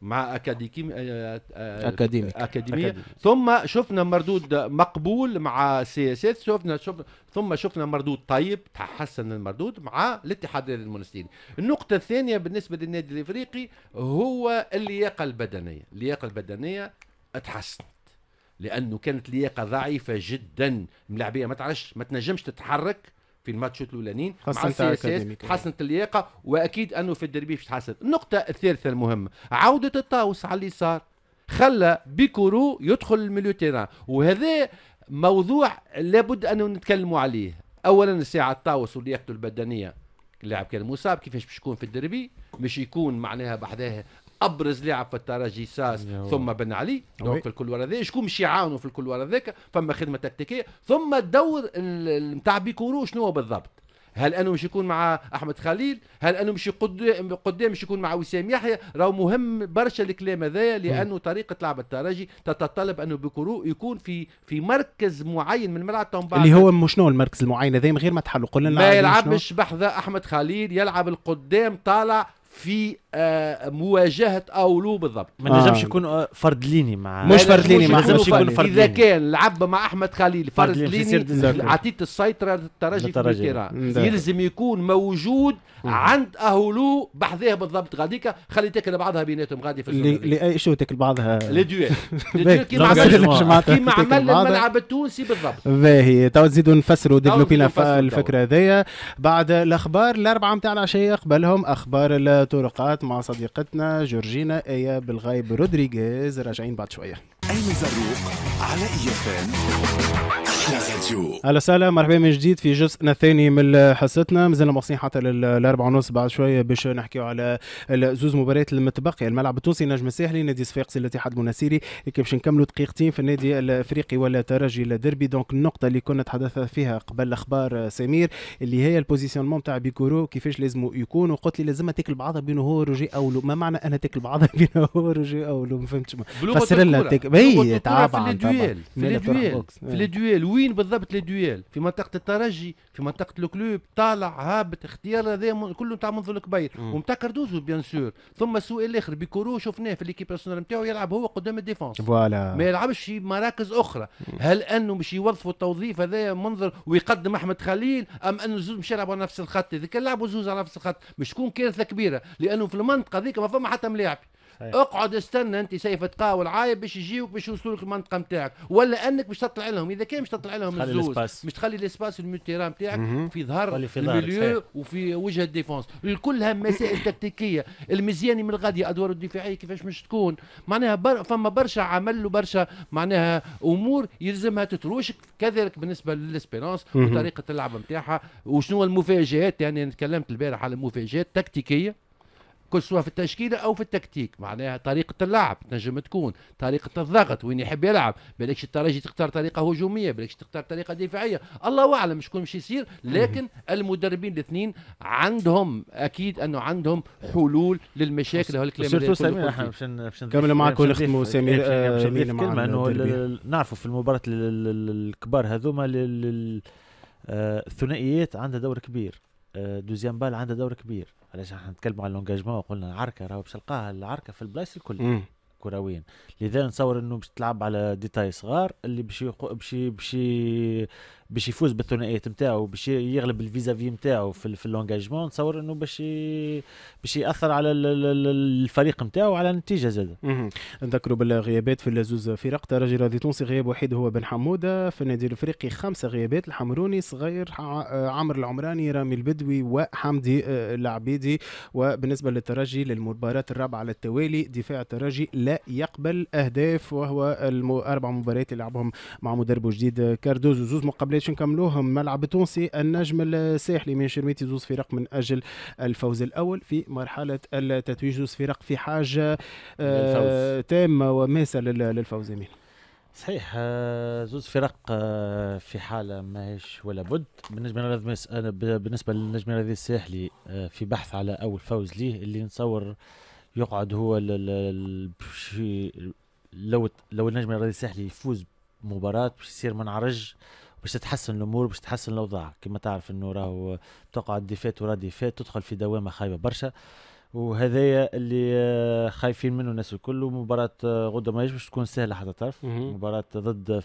مع أكاديمي آه، آه، أكاديميك أكاديمي. ثم شفنا مردود مقبول مع سياسات شفنا, شفنا ثم شفنا مردود طيب تحسن المردود مع الاتحاد المنستيني النقطة الثانية بالنسبة للنادي الإفريقي هو اللياقة البدنية اللياقة البدنية تحسنت لأنه كانت لياقة ضعيفة جدا ملعبية ما تعرفش ما تنجمش تتحرك في الماتشات الاولانيين مع حسنت اللياقه واكيد انه في الدربي باش تحسن النقطه الثالثه المهمه عوده الطاوس على اليسار خلى بيكورو يدخل الميليو تيران وهذا موضوع لابد انه نتكلموا عليه اولا الساعه الطاوس ولياقته البدنيه اللاعب كان مصاب كيفاش باش يكون في الدربي مش يكون معناها بحذاه ابرز لاعب في الترجي ساس ثم بن علي دونك في الكل ورا شكون باش يعاونوا في الكل ورا ذاك فما خدمه تكتيكيه ثم الدور نتاع بيكورو شنو بالضبط هل انه مش يكون مع احمد خليل هل انه مش قدام مش يكون مع وسام يحيى راهو مهم برشا الكلام هذايا لانه طريقه لعب الترجي تتطلب انه بكرو يكون في في مركز معين من الملعب اللي هو مش شنو المركز المعين هذا من غير ما تحلو قلنا ما يلعبش بحذا احمد خليل يلعب القدام طالع في آه، مواجهه اولو بالضبط ما نجمش آه. يكون آه، فرد ليني مع مش فرد ليني ما نجمش يكون فرد اذا كان لعب مع احمد خليل فرد ليني عطيت السيطره للترجي في يلزم يكون موجود عند أولو بحذاه بالضبط غاديك خلي تاكل بعضها بيناتهم غادي في لاي شو تاكل بعضها *laughs* لديوال *laughs* كيما *laughs* كيما الملعب التونسي بالضبط باهي تو نزيدوا نفسروا ديفلوبينا الفكره هذيا بعد الاخبار الاربعه نتاع العشيه قبلهم اخبار الطرقات الحوارات مع صديقتنا جورجينا ايا بالغايب رودريغيز راجعين بعد شويه ايمي زروق على اي اهلا وسهلا مرحبا من جديد في جزءنا الثاني من حصتنا مازلنا موصلين حتى للاربعة ونص بعد شوية باش نحكيو على زوز مباريات المتبقية الملعب التونسي نجم الساحلي نادي صفاقسي الاتحاد المناسيري كي باش نكملوا دقيقتين في النادي الافريقي ولا ترجي الدربي دونك النقطة اللي كنا تحدثنا فيها قبل اخبار سمير اللي هي البوزيسيونمون تاع بيكورو كيفاش لازم يكون وقلت لي لازمها تاكل بعضها بين هو روجي اولو ما معنى انا تاكل بعضها *laughs* بين هو روجي اولو ما فهمتش فسر لنا تعبان في دويل في لي الدويل وين بالضبط لي دويال في منطقه الترجي في منطقه الكلوب طالع هابط اختيار هذا كله نتاع منذ الكبير ومتاع كردوزو بيان سور ثم السؤال الاخر بيكورو شفناه في ليكيب ناسيونال نتاعو يلعب هو قدام الديفونس فوالا ما يلعبش في مراكز اخرى هل انه باش يوظفوا التوظيف هذا منظر ويقدم احمد خليل ام انه زوز مش يلعبوا على نفس الخط اذا كان لعبوا زوز على نفس الخط مش تكون كارثه كبيره لانه في المنطقه ذيك ما فما حتى ملاعب اقعد استنى انت سيف تقاول عايب باش يجيوك باش يوصلوا لك المنطقه نتاعك ولا انك باش تطلع لهم اذا كان باش تطلع لهم الزوز مش تخلي الاسباس الميتيران نتاعك في ظهر الميليو وفي وجه الديفونس كلها مسائل تكتيكيه المزياني من الغادي ادواره الدفاعيه كيفاش مش تكون معناها بر... فما برشا عمل وبرشا معناها امور يلزمها تتروشك كذلك بالنسبه للاسبيرونس وطريقه اللعب نتاعها وشنو المفاجات يعني انا تكلمت البارح على مفاجات تكتيكيه كل سواء في التشكيله او في التكتيك معناها طريقه اللعب تنجم تكون طريقه الضغط وين يحب يلعب بالكش الترجي تختار طريقه هجوميه بالكش تختار طريقه دفاعيه الله اعلم شكون باش يصير لكن المدربين الاثنين عندهم اكيد انه عندهم حلول للمشاكل وهالكلام الكلام سامي كملوا معك ونختموا إيه، إيه، آه، سامي كلمه انه نعرفوا في المباراه الكبار هذوما الثنائيات آه، عندها دور كبير آه، دوزيام بال عندها دور كبير علاش احنا نتكلموا على لونجاجمون وقلنا العركه راهو باش تلقاها العركه في البلايص الكل كرويا لذا نصور انه باش تلعب على ديتاي صغار اللي باش باش باش باش يفوز بالثنائيات نتاعو باش يغلب في نتاعو في, في اللونجاجمون نتصور انه باش باش ياثر على الفريق نتاعو على النتيجه زاد نذكروا بالغيابات في زوز فرق ترجي راضي تونسي غياب وحيد هو بن حموده في النادي الافريقي خمسه غيابات الحمروني صغير عمرو العمراني رامي البدوي وحمدي آه، العبيدي وبالنسبه للترجي للمباراه الرابعه على التوالي دفاع الترجي لا يقبل اهداف وهو الاربع مباريات اللي لعبهم مع مدربه جديد كاردوزو زوز مقابلات باش نكملوهم ملعب تونسي النجم الساحلي من شرميتي زوز فرق من اجل الفوز الاول في مرحله التتويج زوز فرق في حاجه آه، تامه وماسه للفوز امين صحيح آه، زوز فرق آه، في حاله ماهيش ولا بد بالنسبه بالنسبه للنجم الرياضي الساحلي في بحث على اول فوز ليه اللي نصور يقعد هو لو لو النجم الرياضي الساحلي يفوز مباراة باش يصير منعرج باش تتحسن الامور باش تتحسن الاوضاع كما تعرف انه راهو تقعد ديفات ورا ديفات تدخل في دوامه خايبه برشا وهذايا اللي آه، خايفين منه الناس الكل ومباراة آه، غدة ما باش تكون سهلة حتى طرف مباراة ضد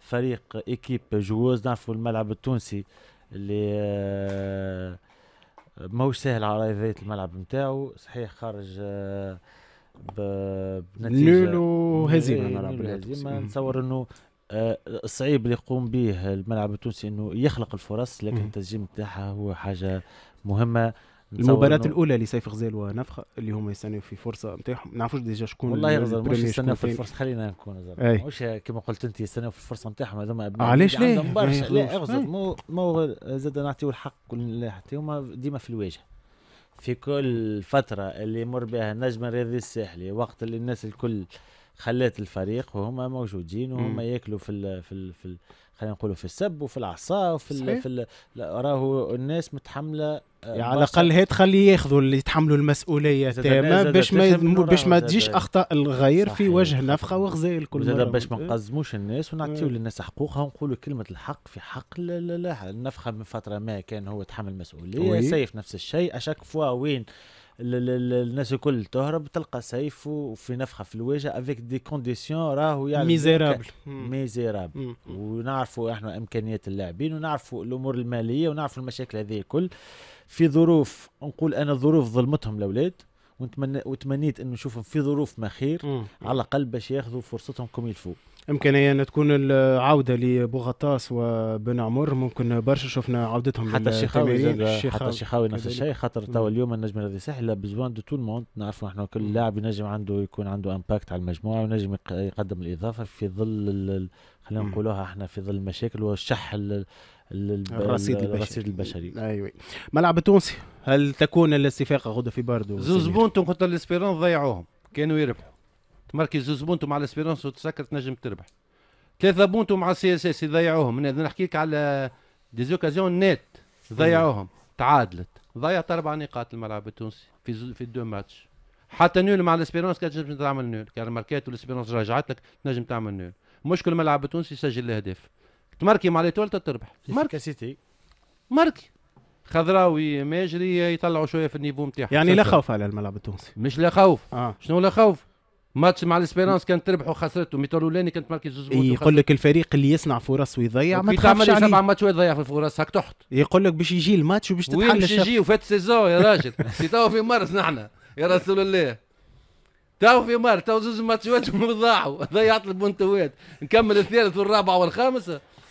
فريق ايكيب جوز نعرفوا الملعب التونسي اللي آه، ماهوش سهل على ارضية الملعب نتاعو صحيح خارج بنتيجه نولو هزيمه إيه، نتصور انه صعيب اللي يقوم به الملعب التونسي انه يخلق الفرص لكن التسجيل نتاعها هو حاجه مهمه المباراة الأولى لسيف غزال ونفخة اللي هما يستنوا في فرصة نتاعهم ما نعرفوش ديجا شكون والله غزال مش يستنوا في الفرصة خلينا نكون مش كما قلت أنت يستنوا في الفرصة نتاعهم هذوما أبناء علاش ليه؟ برشا لا غزال مو مو زاد نعطيو الحق هما ديما في الواجهة في كل فترة اللي يمر بها النجم الرياضي الساحلي وقت اللي الناس الكل آه خلات الفريق وهما موجودين وهما ياكلوا في الـ في الـ في خلينا نقولوا في السب وفي العصا وفي الـ في راهو الناس متحمله آه، يعني على الاقل هي تخليه ياخذوا اللي يتحملوا المسؤوليه تماما باش ما باش ما تجيش اخطاء الغير في وجه نفخه وغزال كل مره باش ما نقزموش الناس ونعطيو إيه. للناس حقوقها ونقولوا كلمه الحق في حق لا لا لا النفخه من فتره ما كان هو يتحمل مسؤوليه سيف نفس الشيء اشاك فوا وين الناس الكل تهرب تلقى سيف وفي نفخه في الوجه افيك دي كونديسيون راهو يعني ميزيرابل ميزيرابل ونعرفوا احنا امكانيات اللاعبين ونعرفوا الامور الماليه ونعرفوا المشاكل هذه الكل في ظروف نقول انا ظروف ظلمتهم الاولاد وتمنيت انه نشوفهم في ظروف ما خير على الاقل باش ياخذوا فرصتهم كوم يلفو امكانيه ان تكون العوده لبوغطاس وبن عمر ممكن برشا شفنا عودتهم حتى الشيخاوي حتى الشيخاوي نفس الشيء خاطر توا اليوم النجم الذي سهل بزوان دو تول موند نعرفوا احنا كل لاعب ينجم عنده يكون عنده امباكت على المجموعه وينجم يقدم الاضافه في ظل خلينا نقولوها احنا في ظل المشاكل والشح الرصيد البشري البشري ايوه ملعب التونسي هل تكون الاستفاقه غدا في باردو زوز بونتون قلت الاسبيرون ضيعوهم كانوا يربحوا تمركز زوز بونتو مع الاسبيرونس وتسكر تنجم تربح ثلاثه بونتو مع السي اس اس يضيعوهم نحكي لك على دي زوكازيون نت ضيعوهم تعادلت ضيعت اربع نقاط الملعب التونسي في زو في الدو ماتش حتى نول مع الاسبيرونس كانت تنجم تعمل نول كان ماركات والاسبيرونس رجعت لك تنجم تعمل نول مشكل الملعب التونسي يسجل الاهداف تمركي مع ليتوالتا تربح سيتي مركي خضراوي ماجري يطلعوا شويه في النيفو نتاعهم يعني لا خوف على الملعب التونسي مش لا خوف آه. شنو لا خوف ماتش مع الاسبيرانس كانت تربح وخسرته ميتور الاولاني كانت مركز زوج يقول لك الفريق اللي يصنع فرص ويضيع ما تخافش عليه سبع ماتشات ويضيع في الفرص هاك تحت يقول لك باش يجي الماتش وباش تتحل باش يجي وفات سيزون يا راجل *laughs* تو في مارس نحن يا رسول الله تو في مارس تو زوج ماتشات *laughs* ضاعوا ضيعت البونتوات نكمل الثالث والرابع والخامس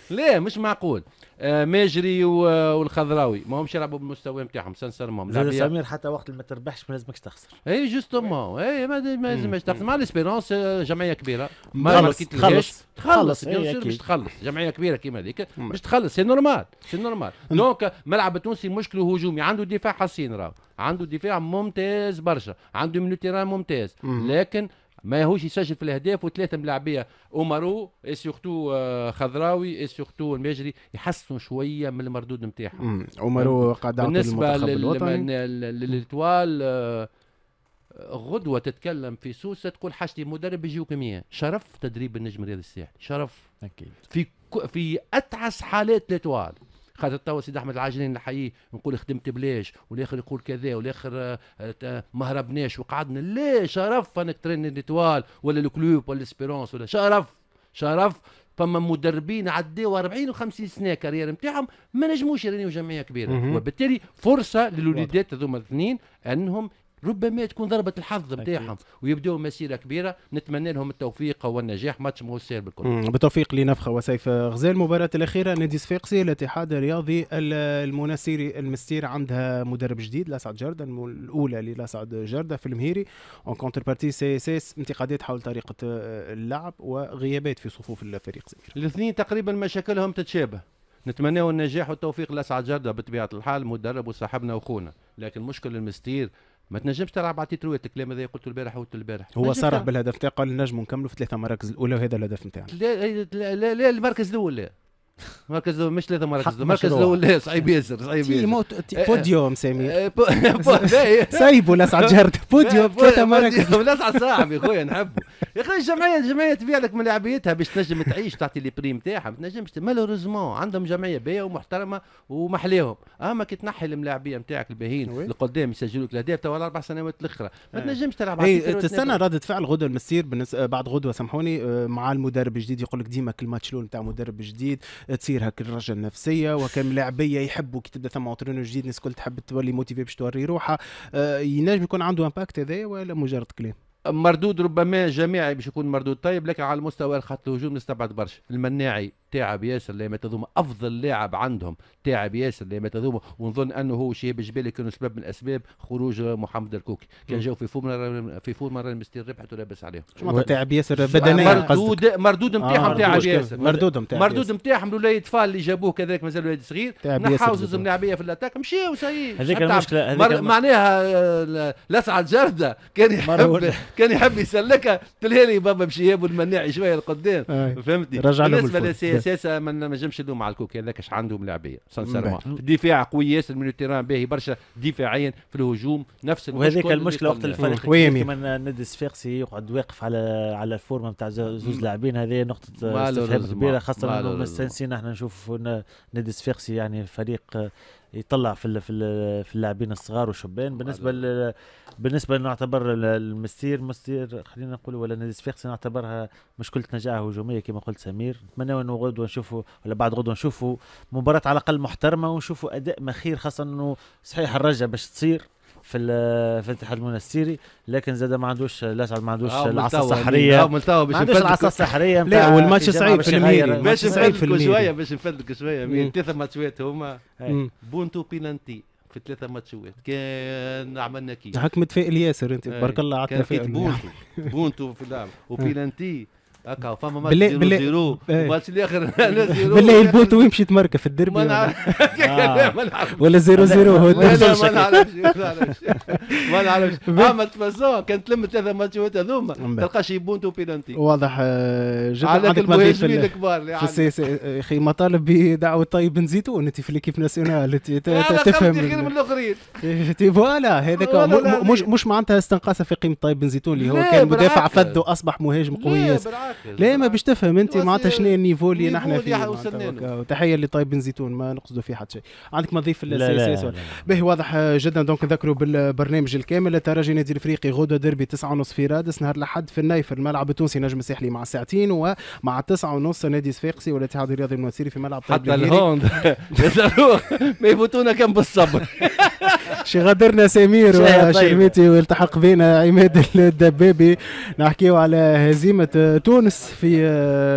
لا مش معقول آه، ماجري والخضراوي ما همش يلعبوا بالمستوى نتاعهم سانسيرمون زاد سمير حتى وقت اللي ما تربحش ما لازمكش تخسر اي جوستومون اي ما mm. لازمكش تخسر مع mm. ليسبيرونس آه، جمعيه كبيره mm. ما تخلص تخلص باش إيه، تخلص جمعيه كبيره كيما هذيك مش تخلص سي نورمال سي نورمال دونك ملعب تونسي مشكله هجومي عنده دفاع حصين راهو عنده دفاع ممتاز برشا عنده ميلو تيران ممتاز لكن ما يهوش يسجل في الاهداف وثلاثه ملاعبيه اومارو سورتو آه، خضراوي سورتو المجري يحسنوا شويه من المردود نتاعهم اومارو يعني قاعد بالنسبه للتوال آه، غدوة تتكلم في سوسة تقول حاجتي مدرب يجيو كمية شرف تدريب النجم الرياضي الساحلي شرف أكيد في في أتعس حالات الاتوال خاطر توا سيدي احمد العاجلين نحييه ونقول خدمت بلاش والاخر يقول كذا والاخر آه، ما هربناش وقعدنا لا شرف انك ترين ليتوال ولا الكلوب ولا اسبيرونس ولا شرف شرف فما مدربين عداوا 40 و50 سنه كارير نتاعهم ما نجموش يرنيو جمعيه كبيره وبالتالي فرصه للوليدات هذوما الاثنين انهم ربما تكون ضربة الحظ نتاعهم ويبدأوا مسيرة كبيرة نتمنى لهم التوفيق والنجاح ماتش مو سير بالكل بالتوفيق لنفخة وسيف غزال المباراة الأخيرة نادي صفاقسي الاتحاد الرياضي المناسيري المستير عندها مدرب جديد لاسعد جردة الأولى للاسعد جردة في المهيري اون كونتر بارتي سي اس اس انتقادات حول طريقة آه، اللعب وغيابات في صفوف الفريق الاثنين تقريبا مشاكلهم تتشابه نتمناو النجاح والتوفيق لاسعد جرده بطبيعه الحال مدرب وصاحبنا وخونا لكن مشكل المستير ما تنجمش تلعب على تيترويت الكلام هذا قلت البارح قلت البارح هو صرح بالهدف تاعو قال نجموا نكملوا في ثلاثه مراكز الاولى وهذا الهدف نتاعنا لا لا, المركز الاول *laughs* مركز الاول مش ثلاثه مراكز المركز الاول صعيب ياسر صعيب ياسر بوديوم سامي *laughs* *laughs* سايبه لسعة جرد بوديوم ثلاثه مراكز لسعة صاحبي يا خويا نحبه يا اخي الجمعيه الجمعيه تبيع لك ملاعبيتها باش تنجم تعيش تعطي لي بريم تاعها ما تنجمش مالوريزمون عندهم جمعيه باهيه ومحترمه ومحليهم اما كي تنحي الملاعبيه نتاعك الباهيين القدام يسجلوا لك الاهداف توا الاربع سنوات الاخرى ما آه. تنجمش تلعب اي تستنى رده فعل غدوه المسير بعد غدوه سامحوني آه، مع المدرب الجديد يقول لك ديما كل ماتش الاول نتاع مدرب جديد تصير هكا الرجه النفسيه وكم لعبية يحبوا كي تبدا ثم ترينو جديد الناس الكل تحب تولي موتيفي باش توري روحها آه، ينجم يكون عنده امباكت هذايا ولا مجرد كلام مردود ربما جماعي باش يكون مردود طيب لكن على المستوى الخط الهجوم نستبعد برشا المناعي تعب ياسر اللي متذوم افضل لاعب عندهم تعب ياسر اللي متذوم ونظن انه هو شيء بجبالي كانوا سبب من اسباب خروج محمد الكوكي كان جاو في فورمه في فورمه المستير ربحت ولابس عليهم شو تعب ياسر بدنيا مردود مردود نتاعهم آه تعب ياسر مردود نتاعهم مردود نتاعهم الولايد فال اللي جابوه كذلك مازال ولاد صغير نحاو زوج ملاعبيه في الاتاك مشاو سي هذيك المشكله مر... معناها الاسعد آه، جرده كان يحب كان يحب يسلكها تلهي لي بابا مشي يابو المناعي شويه لقدام آه. فهمتني رجع لهم اساسا ما نجمش نلوم على الكوكي هذاك اش عندهم لاعبيه سانسيرمون الدفاع قوي ياسر من التيران باهي برشا دفاعيا في الهجوم نفس وهذيك المشكله وقت الفريق كيما نادي الصفاقسي يقعد واقف على على الفورمه نتاع زوز لاعبين هذه نقطه استفهام كبيره خاصه انه مستانسين احنا نشوف نادي الصفاقسي يعني فريق يطلع في في اللاعبين الصغار والشبان بالنسبه ل... بالنسبه نعتبر المستير مستير خلينا نقول ولا نادي الصفاقسي نعتبرها مشكله نجاعه هجوميه كما قلت سمير نتمنى انه غدوه نشوفوا ولا بعد غدوه نشوفوا مباراه على الاقل محترمه ونشوفوا اداء مخير خاصه انه صحيح الرجعه باش تصير في في الاتحاد المنستيري لكن زاد ما عندوش لسعد ما عندوش آه، العصا السحريه آه، ما عندوش العصا السحريه لا والماتش صعيب في الميري باش نفدلكوا شويه باش نفدلكوا شويه من ثلاثه ماتشات هما إيه. بونتو بينانتي في ثلاثه ماتشات كان عملنا كي حكمت متفائل ياسر انت إيه. بارك الله عطنا فيه بونتو بونتو في اللعب إيه. وبينانتي هكا فما ماتش زيرو زيرو إيه. ماتش الاخر *laughs* زيرو بالله البوت ويمشي تمركه في الدربي ما آه. *laughs* ولا زيرو زيرو هو ما نعرفش ما نعرفش *laughs* اما آه، تفازون كان تلم ثلاثه ماتشات هذوما تلقاش يبونت بينالتي واضح آه، جدا عندك المهاجمين الكبار في السي اخي مطالب بدعوه طيب بن زيتون انت في ليكيب ناسيونال تفهم خير من الاخرين فوالا هذاك مش مش معناتها استنقاصه في قيمه طيب بن زيتون اللي هو كان مدافع فذ واصبح مهاجم قوي لا ما باش تفهم انت معناتها شنو النيفو اللي نحن فيه تحيه لطيب زيتون ما نقصدوا فيه حتى شيء عندك ما تضيف السياسات باهي واضح جدا دونك نذكروا بالبرنامج الكامل الترجي نادي الافريقي غدوه ديربي 9 ونص في رادس نهار الاحد في النايف الملعب التونسي نجم الساحلي مع ساعتين ومع 9 ونص نادي صفاقسي والاتحاد الرياضي المنصيري في ملعب طيب حتى الهوند *laughs* ما يفوتونا كم بالصبر *laughs* شي غادرنا سمير وشرميتي طيب. والتحق بينا عماد الدبابي نحكيو على هزيمه تونس تونس في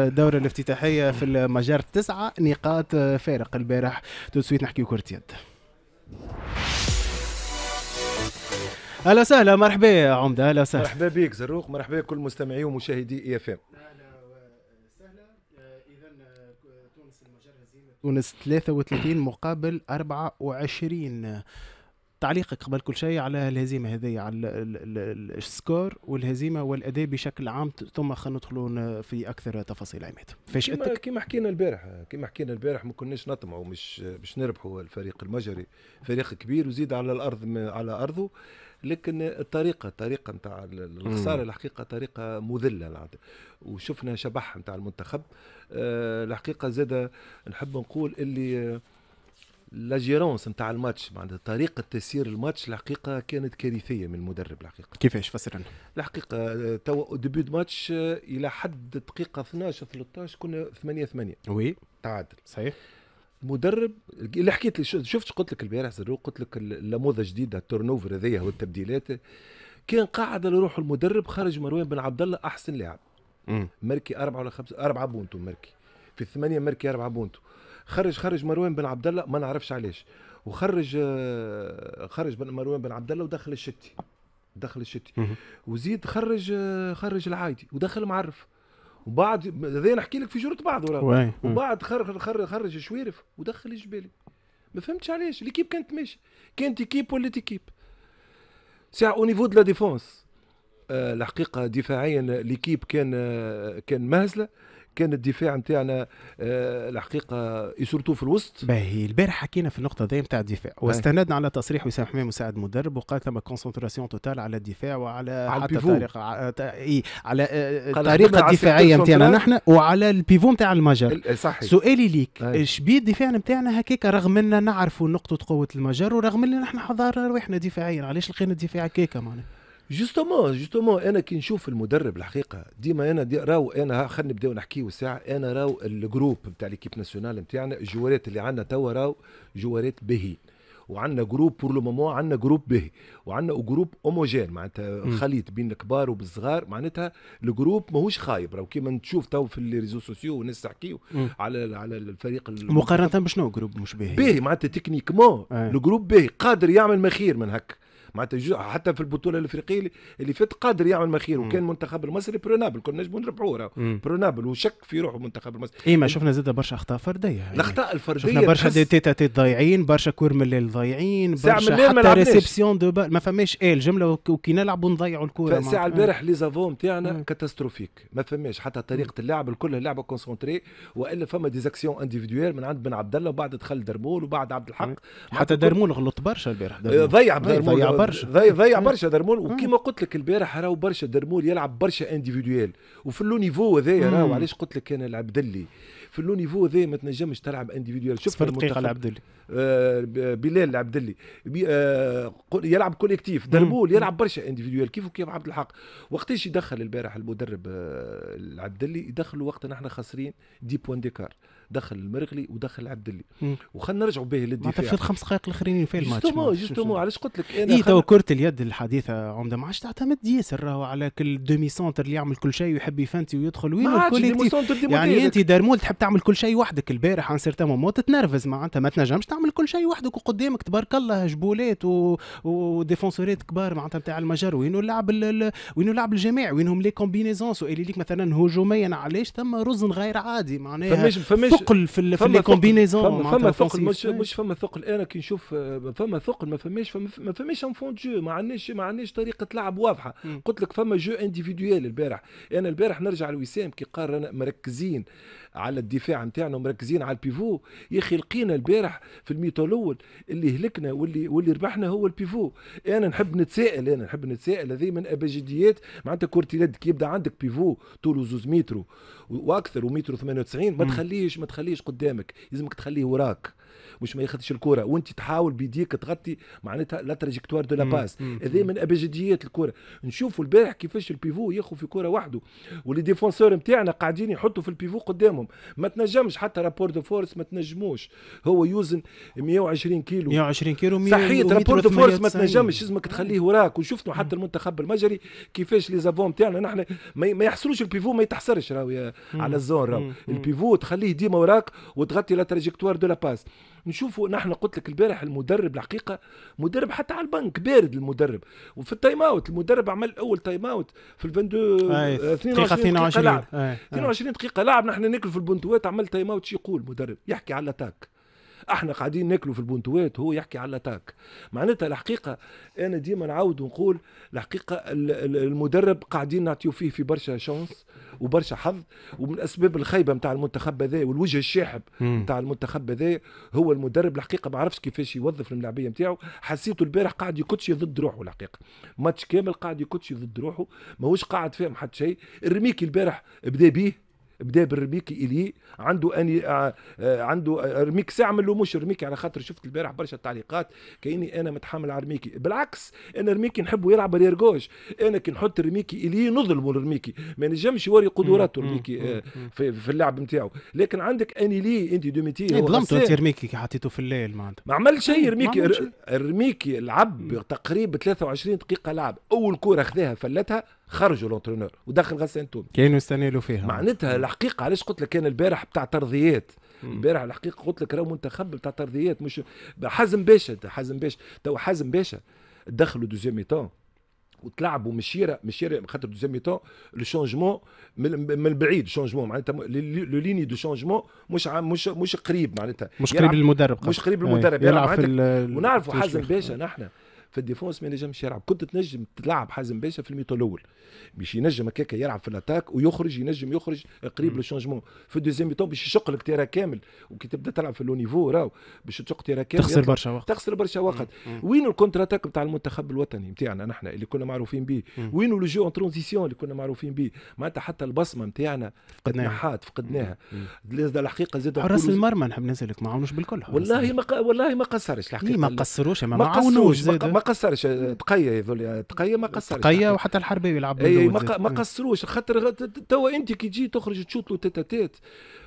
الدوره آه، الافتتاحية في المجر تسعة نقاط آه، فارق البارح تسويت نحكي كرة يد اهلا وسهلا مرحبا يا عمده اهلا وسهلا مرحبا بك زروق مرحبا بكل مستمعي ومشاهدي اي اف ام آه، تونس 33 مقابل 24 تعليقك قبل كل شيء على الهزيمه هذه على السكور والهزيمه والاداء بشكل عام ثم خلينا ندخلوا في اكثر تفاصيل عماد فاجاتك كما حكينا البارح كما حكينا البارح ما كناش نطمعوا مش باش نربحوا الفريق المجري فريق كبير وزيد على الارض على ارضه لكن الطريقه الطريقه نتاع الخساره الحقيقه طريقه مذله العادة. وشفنا شبح نتاع المنتخب أه الحقيقه زاد نحب نقول اللي لا جيرونس نتاع الماتش معناتها طريقه تسيير الماتش الحقيقه كانت كارثيه من المدرب الحقيقه كيفاش فسر الحقيقه آه، توا ديبي ماتش آه، الى حد الدقيقه 12 13 كنا 8 8 وي تعادل صحيح مدرب اللي حكيت لي شفت قلت لك البارح زروق قلت لك الموضه جديده التورن اوفر هذايا والتبديلات كان قاعد لروح المدرب خرج مروان بن عبد الله احسن لاعب مركي اربعه ولا خمسه اربعه بونتو مركي في الثمانيه مركي اربعه بونتو خرج خرج مروان بن عبد الله ما نعرفش علاش وخرج آه، خرج بن مروان بن عبد الله ودخل الشتي دخل الشتي وزيد خرج آه، خرج العايدي ودخل معرف وبعد هذا نحكي لك في جرة بعض ولا وبعد خرج خرج خرج شويرف ودخل الجبالي ما فهمتش علاش ليكيب كانت ماشي كانت ايكيب ولا تيكيب ساعة او نيفو دو لا ديفونس الحقيقه دفاعيا ليكيب كان آه، كان مهزله كان الدفاع نتاعنا آه، الحقيقه يسرتو في الوسط باهي البارح حكينا في النقطه ذي نتاع الدفاع واستندنا على تصريح وسام حمام مساعد مدرب وقال ثم كونسنتراسيون توتال على الدفاع وعلى على حتى طريقه على آه، آه، الطريقه الدفاعيه نتاعنا نحن وعلى البيفو نتاع المجر صحيح سؤالي ليك شبي الدفاع نتاعنا هكاك رغم اننا نعرفوا نقطه قوه المجر ورغم ان نحن حضارنا روحنا دفاعيا علاش لقينا الدفاع هكاك معناها جوستومون جوستومون انا كي نشوف المدرب الحقيقه ديما انا دي راو انا خلينا نبداو نحكيو ساعه انا راو الجروب نتاع ليكيب ناسيونال نتاعنا الجوارات اللي عندنا توا راو جوارات بهي وعندنا جروب بور لو مومون عندنا جروب باهي وعندنا جروب اوموجين معناتها خليط بين الكبار وبالصغار معناتها الجروب ماهوش خايب راهو كيما تشوف تو في لي ريزو سوسيو والناس تحكيو على على الفريق مقارنه بشنو جروب مش باهي باهي معناتها تكنيكمون آه. الجروب باهي قادر يعمل ما خير من هكا معناتها حتى في البطوله الافريقيه اللي فات قادر يعمل ما خير وكان المنتخب المصري برونابل كنا نجمو نربحوه برونابل وشك في روحه المنتخب المصري اي ما شفنا زاد برشا اخطاء فرديه يعني الاخطاء الفرديه شفنا برشا تحس... تيتا تيت ضايعين برشا كور من الليل ضايعين برشا حتى ريسبسيون دو بال ما فماش ايه الجمله وكي نلعبوا نضيعوا الكوره ساعة البارح لي زافون تاعنا كاتاستروفيك ما فماش حتى طريقه اللعب الكل اللعبه كونسونتري والا فما ديزاكسيون انديفيدويل من عند بن عبد الله وبعد دخل درمول وبعد عبد الحق حتى درمول غلط برشا البارح ضيع ضيع برشا ضيع ضيع برشا درمول وكيما قلت لك البارح راهو برشا درمول يلعب برشا انديفيدويال وفي اللو نيفو هذايا راهو علاش قلت لك انا العبدلي في اللو نيفو هذايا ما تنجمش تلعب انديفيدويال شوف دقيقه العبدلي آه بلال العبدلي آه يلعب كوليكتيف درمول يلعب برشا انديفيدويال كيف وكيف عبد الحق وقتاش يدخل البارح المدرب آه العبدلي يدخلوا وقت نحن خاسرين دي بوان ديكار دخل المرغلي ودخل اللي وخلنا نرجعوا به للدفاع معناتها في الخمس دقائق الاخرين في الماتش جوستومون جوستومون علاش قلت لك انا اي تو كره اليد الحديثه عمده ما عادش تعتمد ياسر راهو على كل دومي سونتر اللي يعمل كل شيء ويحب يفنتي ويدخل وين يعني انت دارمول تحب تعمل كل شيء وحدك البارح عن سيرتا مومون تتنرفز معناتها ما تنجمش تعمل كل شيء وحدك وقدامك تبارك الله جبولات و... وديفونسورات كبار معناتها نتاع المجر وين اللعب ال... وين اللعب الجماعي وينهم لي كومبينيزون سؤالي ليك مثلا هجوميا علاش ثم رزن غير عادي معناها فماش فماش ثقل في, في لي كومبينيزون فما, فما ثقل مش إيه. مش فما ثقل انا كي نشوف آه، فما ثقل ما فماش ما فماش فون جو ما عندناش ما عندناش طريقه لعب واضحه قلت لك فما جو انديفيدويال البارح انا البارح نرجع لوسام كي قال مركزين على الدفاع نتاعنا مركزين على البيفو يا اخي لقينا البارح في الميت الاول اللي هلكنا واللي واللي ربحنا هو البيفو انا نحب نتسائل انا نحب نتسائل هذه من ابجديات معناتها كورتيلاد كي يبدا عندك بيفو طوله زوز مترو واكثر ومترو 98 ما تخليهش ما تخليهش قدامك لازمك تخليه وراك باش ما ياخذش الكره وانت تحاول بيديك تغطي معناتها لا تراجيكتوار دو لا باس هذا من ابجديات الكره نشوفوا البارح كيفاش البيفو ياخذ في كره وحده واللي ديفونسور نتاعنا قاعدين يحطوا في البيفو قدامهم ما تنجمش حتى رابور دو فورس ما تنجموش هو يوزن 120 كيلو 120 كيلو صحيت رابور دو فورس ما تنجمش لازمك تخليه وراك وشفتوا حتى المنتخب المجري كيفاش لي زافون نتاعنا نحن ما يحصلوش البيفو ما يتحسرش راهو على الزون راهو البيفو تخليه ديما وراك وتغطي لا تراجيكتوار دو لا باس نشوفوا نحن قلت لك البارح المدرب الحقيقه مدرب حتى على البنك بارد المدرب وفي التايم اوت المدرب عمل اول تايم اوت في ال 22 آه، دقيقه 22 دقيقه لعب نحن ناكل في البنتوات عمل تايم اوت شو يقول مدرب يحكي على تاك احنا قاعدين ناكلوا في البونتوات هو يحكي على تاك معناتها الحقيقه انا ديما نعاود ونقول الحقيقه المدرب قاعدين نعطيو فيه في برشا شانس وبرشا حظ ومن اسباب الخيبه نتاع المنتخب هذا والوجه الشاحب نتاع المنتخب هذا هو المدرب الحقيقه ما عرفش كيفاش يوظف الملاعبيه نتاعو حسيته البارح قاعد يكوتشي ضد روحه الحقيقه ماتش كامل قاعد يكوتشي ضد روحه ماهوش قاعد فاهم حتى شيء الرميكي البارح بدا بيه بدا بالرميك الي عنده اني آه، آه، عنده آه، رميك ساعه من له مش رميكي على خاطر شفت البارح برشا تعليقات كاني انا متحامل على رميكي بالعكس انا رميكي نحبه يلعب على جوش انا كي نحط رميكي الي نظلم رميكي ما نجمش يوري قدراته رميكي في, في اللعب نتاعو لكن عندك اني لي انت دوميتي إيه، ظلمته انت رميكي كي حطيته في الليل معناتها ما عمل شيء إيه، رميكي رميكي لعب تقريبا 23 دقيقه لعب اول كوره خذاها فلتها خرجوا لونترونور ودخل غسان تون كانوا يستنالوا فيها معناتها الحقيقه علاش قلت لك كان البارح بتاع ترضيات البارح الحقيقه قلت لك راه منتخب بتاع ترضيات مش حازم باشا حازم باشا تو حازم باشا دخلوا دوزيام ايتون وتلعبوا مشيره مشيره خاطر دوزيام ميتون لو شونجمون من البعيد شونجمون معناتها لو ليني دو شونجمون مش مش مش قريب معناتها مش قريب للمدرب مش قريب للمدرب يلعب, يلعب في ونعرفوا حازم باشا نحن في الديفونس ما ينجمش يلعب كنت تنجم تلعب حازم باشا في الميتو الاول باش ينجم هكاك يلعب في الاتاك ويخرج ينجم يخرج قريب للشونجمون في الدوزيام ميتو باش يشق لك تيرا كامل وكي تبدا تلعب في اللونيفو راهو باش تشق تيرا كامل تخسر برشا وقت تخسر برشا وقت وين الكونتر اتاك نتاع المنتخب الوطني نتاعنا نحن اللي كنا معروفين به وين لو جو اون ترانزيسيون اللي كنا معروفين به معناتها حتى البصمه نتاعنا فقدناها فقدناها الحقيقه زاد حراس المرمى نحب نسالك ما عاونوش بالكل والله ما والله ما قصرش الحقيقه إيه، ما قصروش ما عاونوش ما قصرش تقية يظل تقية ما قصرش تقية وحتى الحربي يلعب اي ما, قصروش خاطر توا انت كي تجي تخرج تشوط له تيت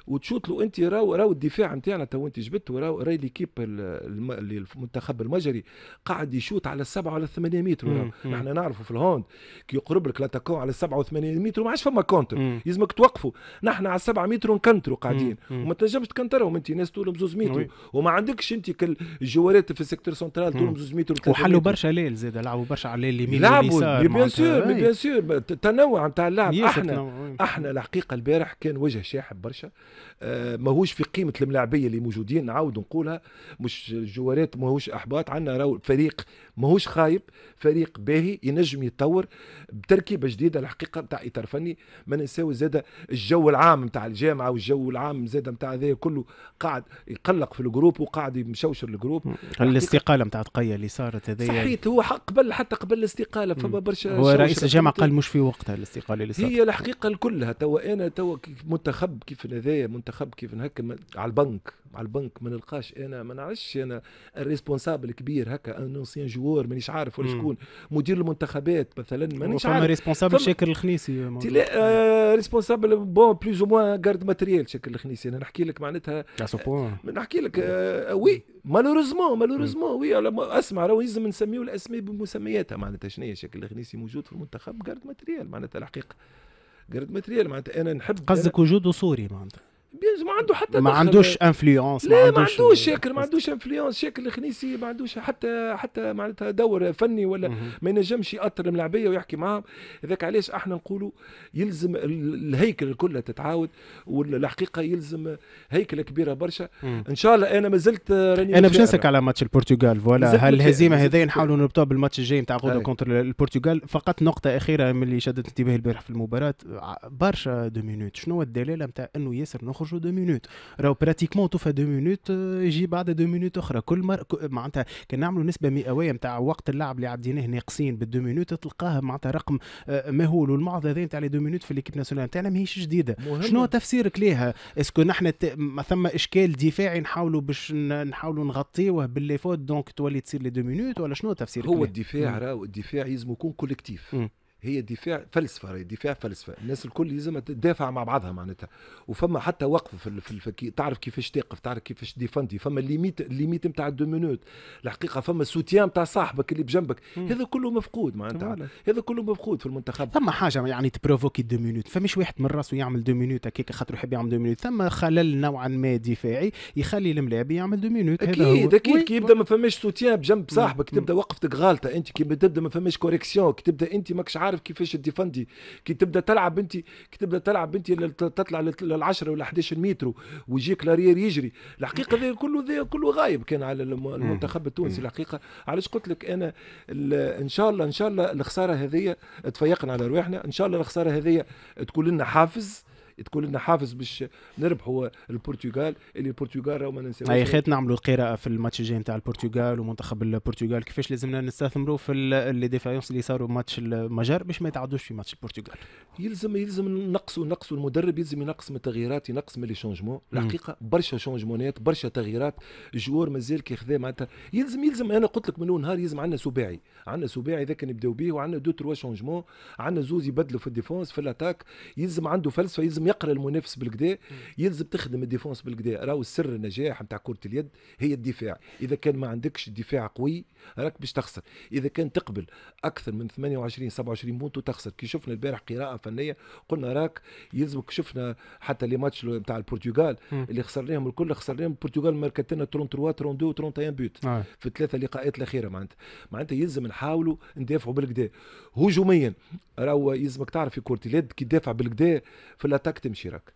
وتشوط له انت راو راو الدفاع نتاعنا تو انت جبت راو راي ليكيب اللي المنتخب المجري قاعد يشوط على السبعه وعلى الثمانيه متر احنا نعم. نعرفوا في الهوند كي يقرب لك لاتاكون على السبعه وثمانيه متر ما عادش فما كونتر يلزمك توقفوا نحن على السبعه متر ونكنتروا قاعدين وما تنجمش تكنترهم انت ناس طولهم زوز متر وما عندكش انت الجوالات في السيكتور سنترال طولهم زوز متر وحلوا برشا ليل زاد لعبوا برشا على ليل اليمين لعبوا بيان سور بيان سور التنوع نتاع اللعب احنا احنا الحقيقه البارح كان وجه شاحب برشا آه، ماهوش في قيمه الملاعبيه اللي موجودين نعاود نقولها مش جوارات ماهوش احباط عندنا فريق ماهوش خايب فريق باهي ينجم يتطور بتركيبه جديده الحقيقه نتاع اطار فني ما ننساو زاده الجو العام نتاع الجامعه والجو العام زاده نتاع هذا كله قاعد يقلق في الجروب وقاعد يمشوشر الجروب الاستقاله نتاع تقية اللي صارت هذايا صحيت هو قبل حتى قبل الاستقاله فما برشا هو رئيس الجامعه قال مش في وقتها الاستقاله اللي صارت هي الحقيقه كلها توا انا توا منتخب كيف هذايا منتخب كيف هكا على البنك على البنك ما نلقاش انا ما نعرفش انا الريسبونسابل كبير هكا ان اونسيان الجوار مانيش عارف ولا شكون مدير المنتخبات مثلا مانيش عارف ريسبونسابل شاكر الخنيسي لا ريسبونسابل بون بلوز او موان غارد ماتريال شاكر الخنيسي انا نحكي لك معناتها آه، نحكي لك وي مالوريزمون مالوريزمون وي اسمع راهو لازم نسميو الاسماء بمسمياتها معناتها شنو هي شاكر الخنيسي موجود في المنتخب غارد ماتريال معناتها الحقيقه غارد ماتريال معناتها انا نحب قصدك وجوده سوري معناتها ما عنده حتى ما عندوش انفلونس لا ما عندوش شكل ما عندوش انفلونس شكل الخنيسي ما عندوش حتى حتى معناتها دور فني ولا ما ينجمش ياثر الملاعبيه ويحكي معاهم هذاك علاش احنا نقولوا يلزم الهيكل كلها تتعاود والحقيقه يلزم هيكله كبيره برشا ان شاء الله انا ما زلت راني انا باش نسك على ماتش البرتغال فوالا هالهزيمه هذيا نحاولوا نربطوها بالماتش الجاي نتاع غدا كونتر البرتغال فقط نقطه اخيره من اللي شدت انتباهي البارح في المباراه برشا دو مينوت شنو الدلاله نتاع انه ياسر نخرج يخرجوا دو مينوت راهو براتيكمون توفى دو مينوت آه، يجي بعد دو مينوت اخرى كل مره معناتها كان نعملوا نسبه مئويه نتاع وقت اللعب اللي عديناه ناقصين بالدو مينوت تلقاه معناتها رقم آه، مهول والمعضله هذه نتاع لي دو مينوت في ليكيب ناسيونال نتاعنا ماهيش جديده مهم. شنو تفسيرك ليها اسكو نحن ت... ما ثم اشكال دفاعي نحاولوا باش نحاولوا نغطيوه باللي فوت دونك تولي تصير لي دو مينوت ولا شنو تفسيرك هو الدفاع راهو الدفاع يلزم يكون كولكتيف هي دفاع فلسفه رأي دفاع فلسفه الناس الكل لازم تدافع مع بعضها معناتها وفما حتى وقفه في, في تعرف كيفاش تقف تعرف كيفاش ديفندي فما الليميت الليميت نتاع دو مينوت الحقيقه فما سوتيان نتاع صاحبك اللي بجنبك هذا كله مفقود معناتها هذا كله مفقود في المنتخب ثم حاجه يعني تبروفوكي دو مينوت فمش واحد من راسه يعمل دو مينوت هكاك خاطر يحب يعمل دو مينوت ثم خلل نوعا ما دفاعي يخلي الملاعب يعمل دو مينوت اكيد اكيد كي يبدا ما فماش سوتيان بجنب صاحبك تبدا وقفتك غالطه انت كي تبدا ما فماش كوريكسيون كي تبدا انت ماكش عارف عارف كيفاش الديفندي كي تبدا تلعب انت كي تبدا تلعب انت تطلع لل 10 ولا 11 متر ويجيك لارير يجري الحقيقه ذا كله ذا كله غايب كان على المنتخب التونسي الحقيقه علاش قلت لك انا ان شاء الله ان شاء الله الخساره هذه تفيقنا على رواحنا ان شاء الله الخساره هذه تكون لنا حافز تكون لنا حافز باش نربحوا البرتغال اللي البرتغال راهو ما ننساوش اي خيت نعملوا قراءه في الماتش الجاي نتاع البرتغال ومنتخب البرتغال كيفاش لازمنا نستثمروا في لي ديفايونس اللي صاروا ماتش المجر باش ما يتعدوش في ماتش البرتغال يلزم يلزم نقصوا نقصوا المدرب يلزم ينقص من التغييرات ينقص من لي شونجمون الحقيقه برشا شونجمونات برشا تغييرات جوار مازال كيخذا معناتها يلزم يلزم انا قلت لك من نهار يلزم عندنا سباعي عندنا سباعي ذاك نبداو به وعندنا دو تروا شونجمون عندنا زوز يبدلوا في الديفونس في الاتاك يلزم عنده فلسفه يلزم لازم يقرا المنافس بالكدا يلزم تخدم الديفونس بالكدا راهو سر النجاح نتاع كره اليد هي الدفاع اذا كان ما عندكش دفاع قوي راك باش تخسر اذا كان تقبل اكثر من 28 27 بونت وتخسر كي شفنا البارح قراءه فنيه قلنا راك يلزمك شفنا حتى لي ماتش نتاع البرتغال اللي خسرناهم الكل خسرناهم البرتغال ماركت لنا 33 32 31 بوت آه. في الثلاثه لقاءات الاخيره معناتها معناتها يلزم نحاولوا ندافعوا بالكدا هجوميا راهو يلزمك تعرف في كره اليد كي تدافع بالكدا في الاتاك راك تمشي رك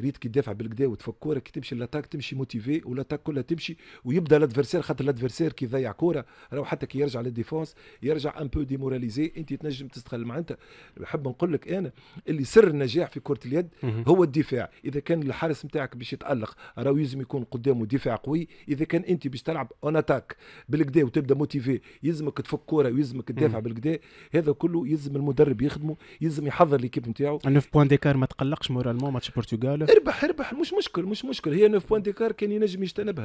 ريت كي تدافع بالكدا وتفك كوره كي تمشي لاتاك تمشي موتيفي ولاتاك كلها تمشي ويبدا لادفيرسير خاطر لادفيرسير كي يضيع كوره راهو حتى كي يرجع للديفونس يرجع ان بو ديموراليزي انت تنجم تستغل معناتها نحب نقول لك انا اللي سر النجاح في كره اليد هو الدفاع اذا كان الحارس نتاعك باش يتالق راهو يلزم يكون قدامه دفاع قوي اذا كان انت باش تلعب اون اتاك بالكدا وتبدا موتيفي يلزمك تفك كوره ويلزمك تدافع بالكدا هذا كله يلزم المدرب يخدمه يلزم يحضر ليكيب نتاعو 9 بوان ديكار ما تقلقش مورالمون ماتش البرتغال ولا اربح اربح مش مشكل مش مشكل هي 9 بوان ديكار كان ينجم يجتنبها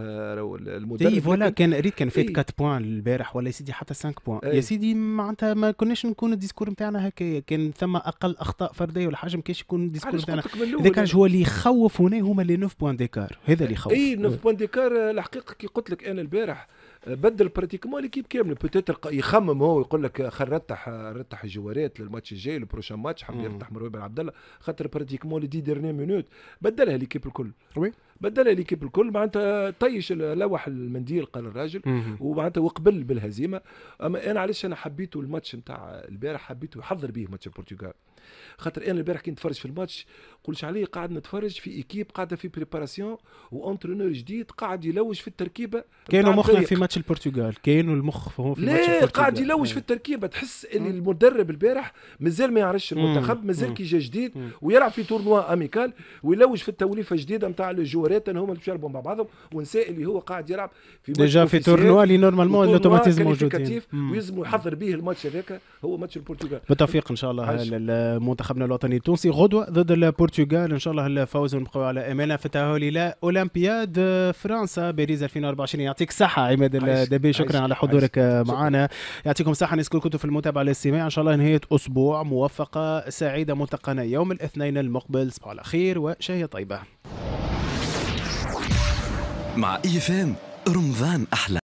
المدرب اي فوالا كان ريت كان فات 4 إيه. بوان البارح ولا يا سيدي حتى 5 بوان إيه. يا سيدي معناتها ما كناش نكون الديسكور نتاعنا هكايا كان ثم اقل اخطاء فرديه ولا حاجه ما كانش يكون الديسكور نتاعنا ذاك هو اللي يخوف هنا هما لي 9 بوان ديكار هذا اللي يخوف اي 9 إيه. بوان ديكار الحقيقه كي قلت لك انا البارح بدل براتيكمون ليكيب كامله بوتيتر يخمم هو يقول لك خل رتح رتح الجوارات للماتش الجاي البروشان ماتش حب يرتح مروان بن عبد الله خاطر براتيكمون لي دي ديرني مينوت بدلها ليكيب الكل وي بدلها ليكيب الكل معناتها طيش لوح المنديل قال الراجل ومعناتها وقبل بالهزيمه اما انا علاش انا حبيته الماتش نتاع البارح حبيته يحضر به ماتش البرتغال خاطر انا البارح كنت نتفرج في الماتش قلت عليه قاعد نتفرج في ايكيب قاعده في بريباراسيون وانترونور جديد قاعد يلوج في التركيبه كانوا مخنا في ماتش البرتغال كانوا المخ في ماتش البرتغال قاعد يلوج إيه. في التركيبه تحس ان المدرب البارح مازال ما يعرفش المنتخب مازال كي جا جديد ويلعب في تورنوا اميكال ويلوج في التوليفه الجديده نتاع الجوارات هما اللي يلعبوا مع بعضهم ونساء اللي هو قاعد يلعب في ديجا في تورنوا اللي نورمالمون الاوتوماتيزم موجودين ويلزموا يحضر به الماتش هذاك هو ماتش البرتغال بالتوفيق ان شاء الله منتخبنا الوطني التونسي غدوه ضد البرتغال ان شاء الله الفوز ونبقوا على امانه في التاهل الى اولمبياد فرنسا باريس 2024 يعطيك صحه عماد الدبي شكرا على حضورك معنا يعطيكم صحه الناس كنتوا في المتابعه للاستماع ان شاء الله نهايه اسبوع موفقه سعيده ملتقانا يوم الاثنين المقبل صباح على خير وشهيه طيبه مع اي رمضان احلى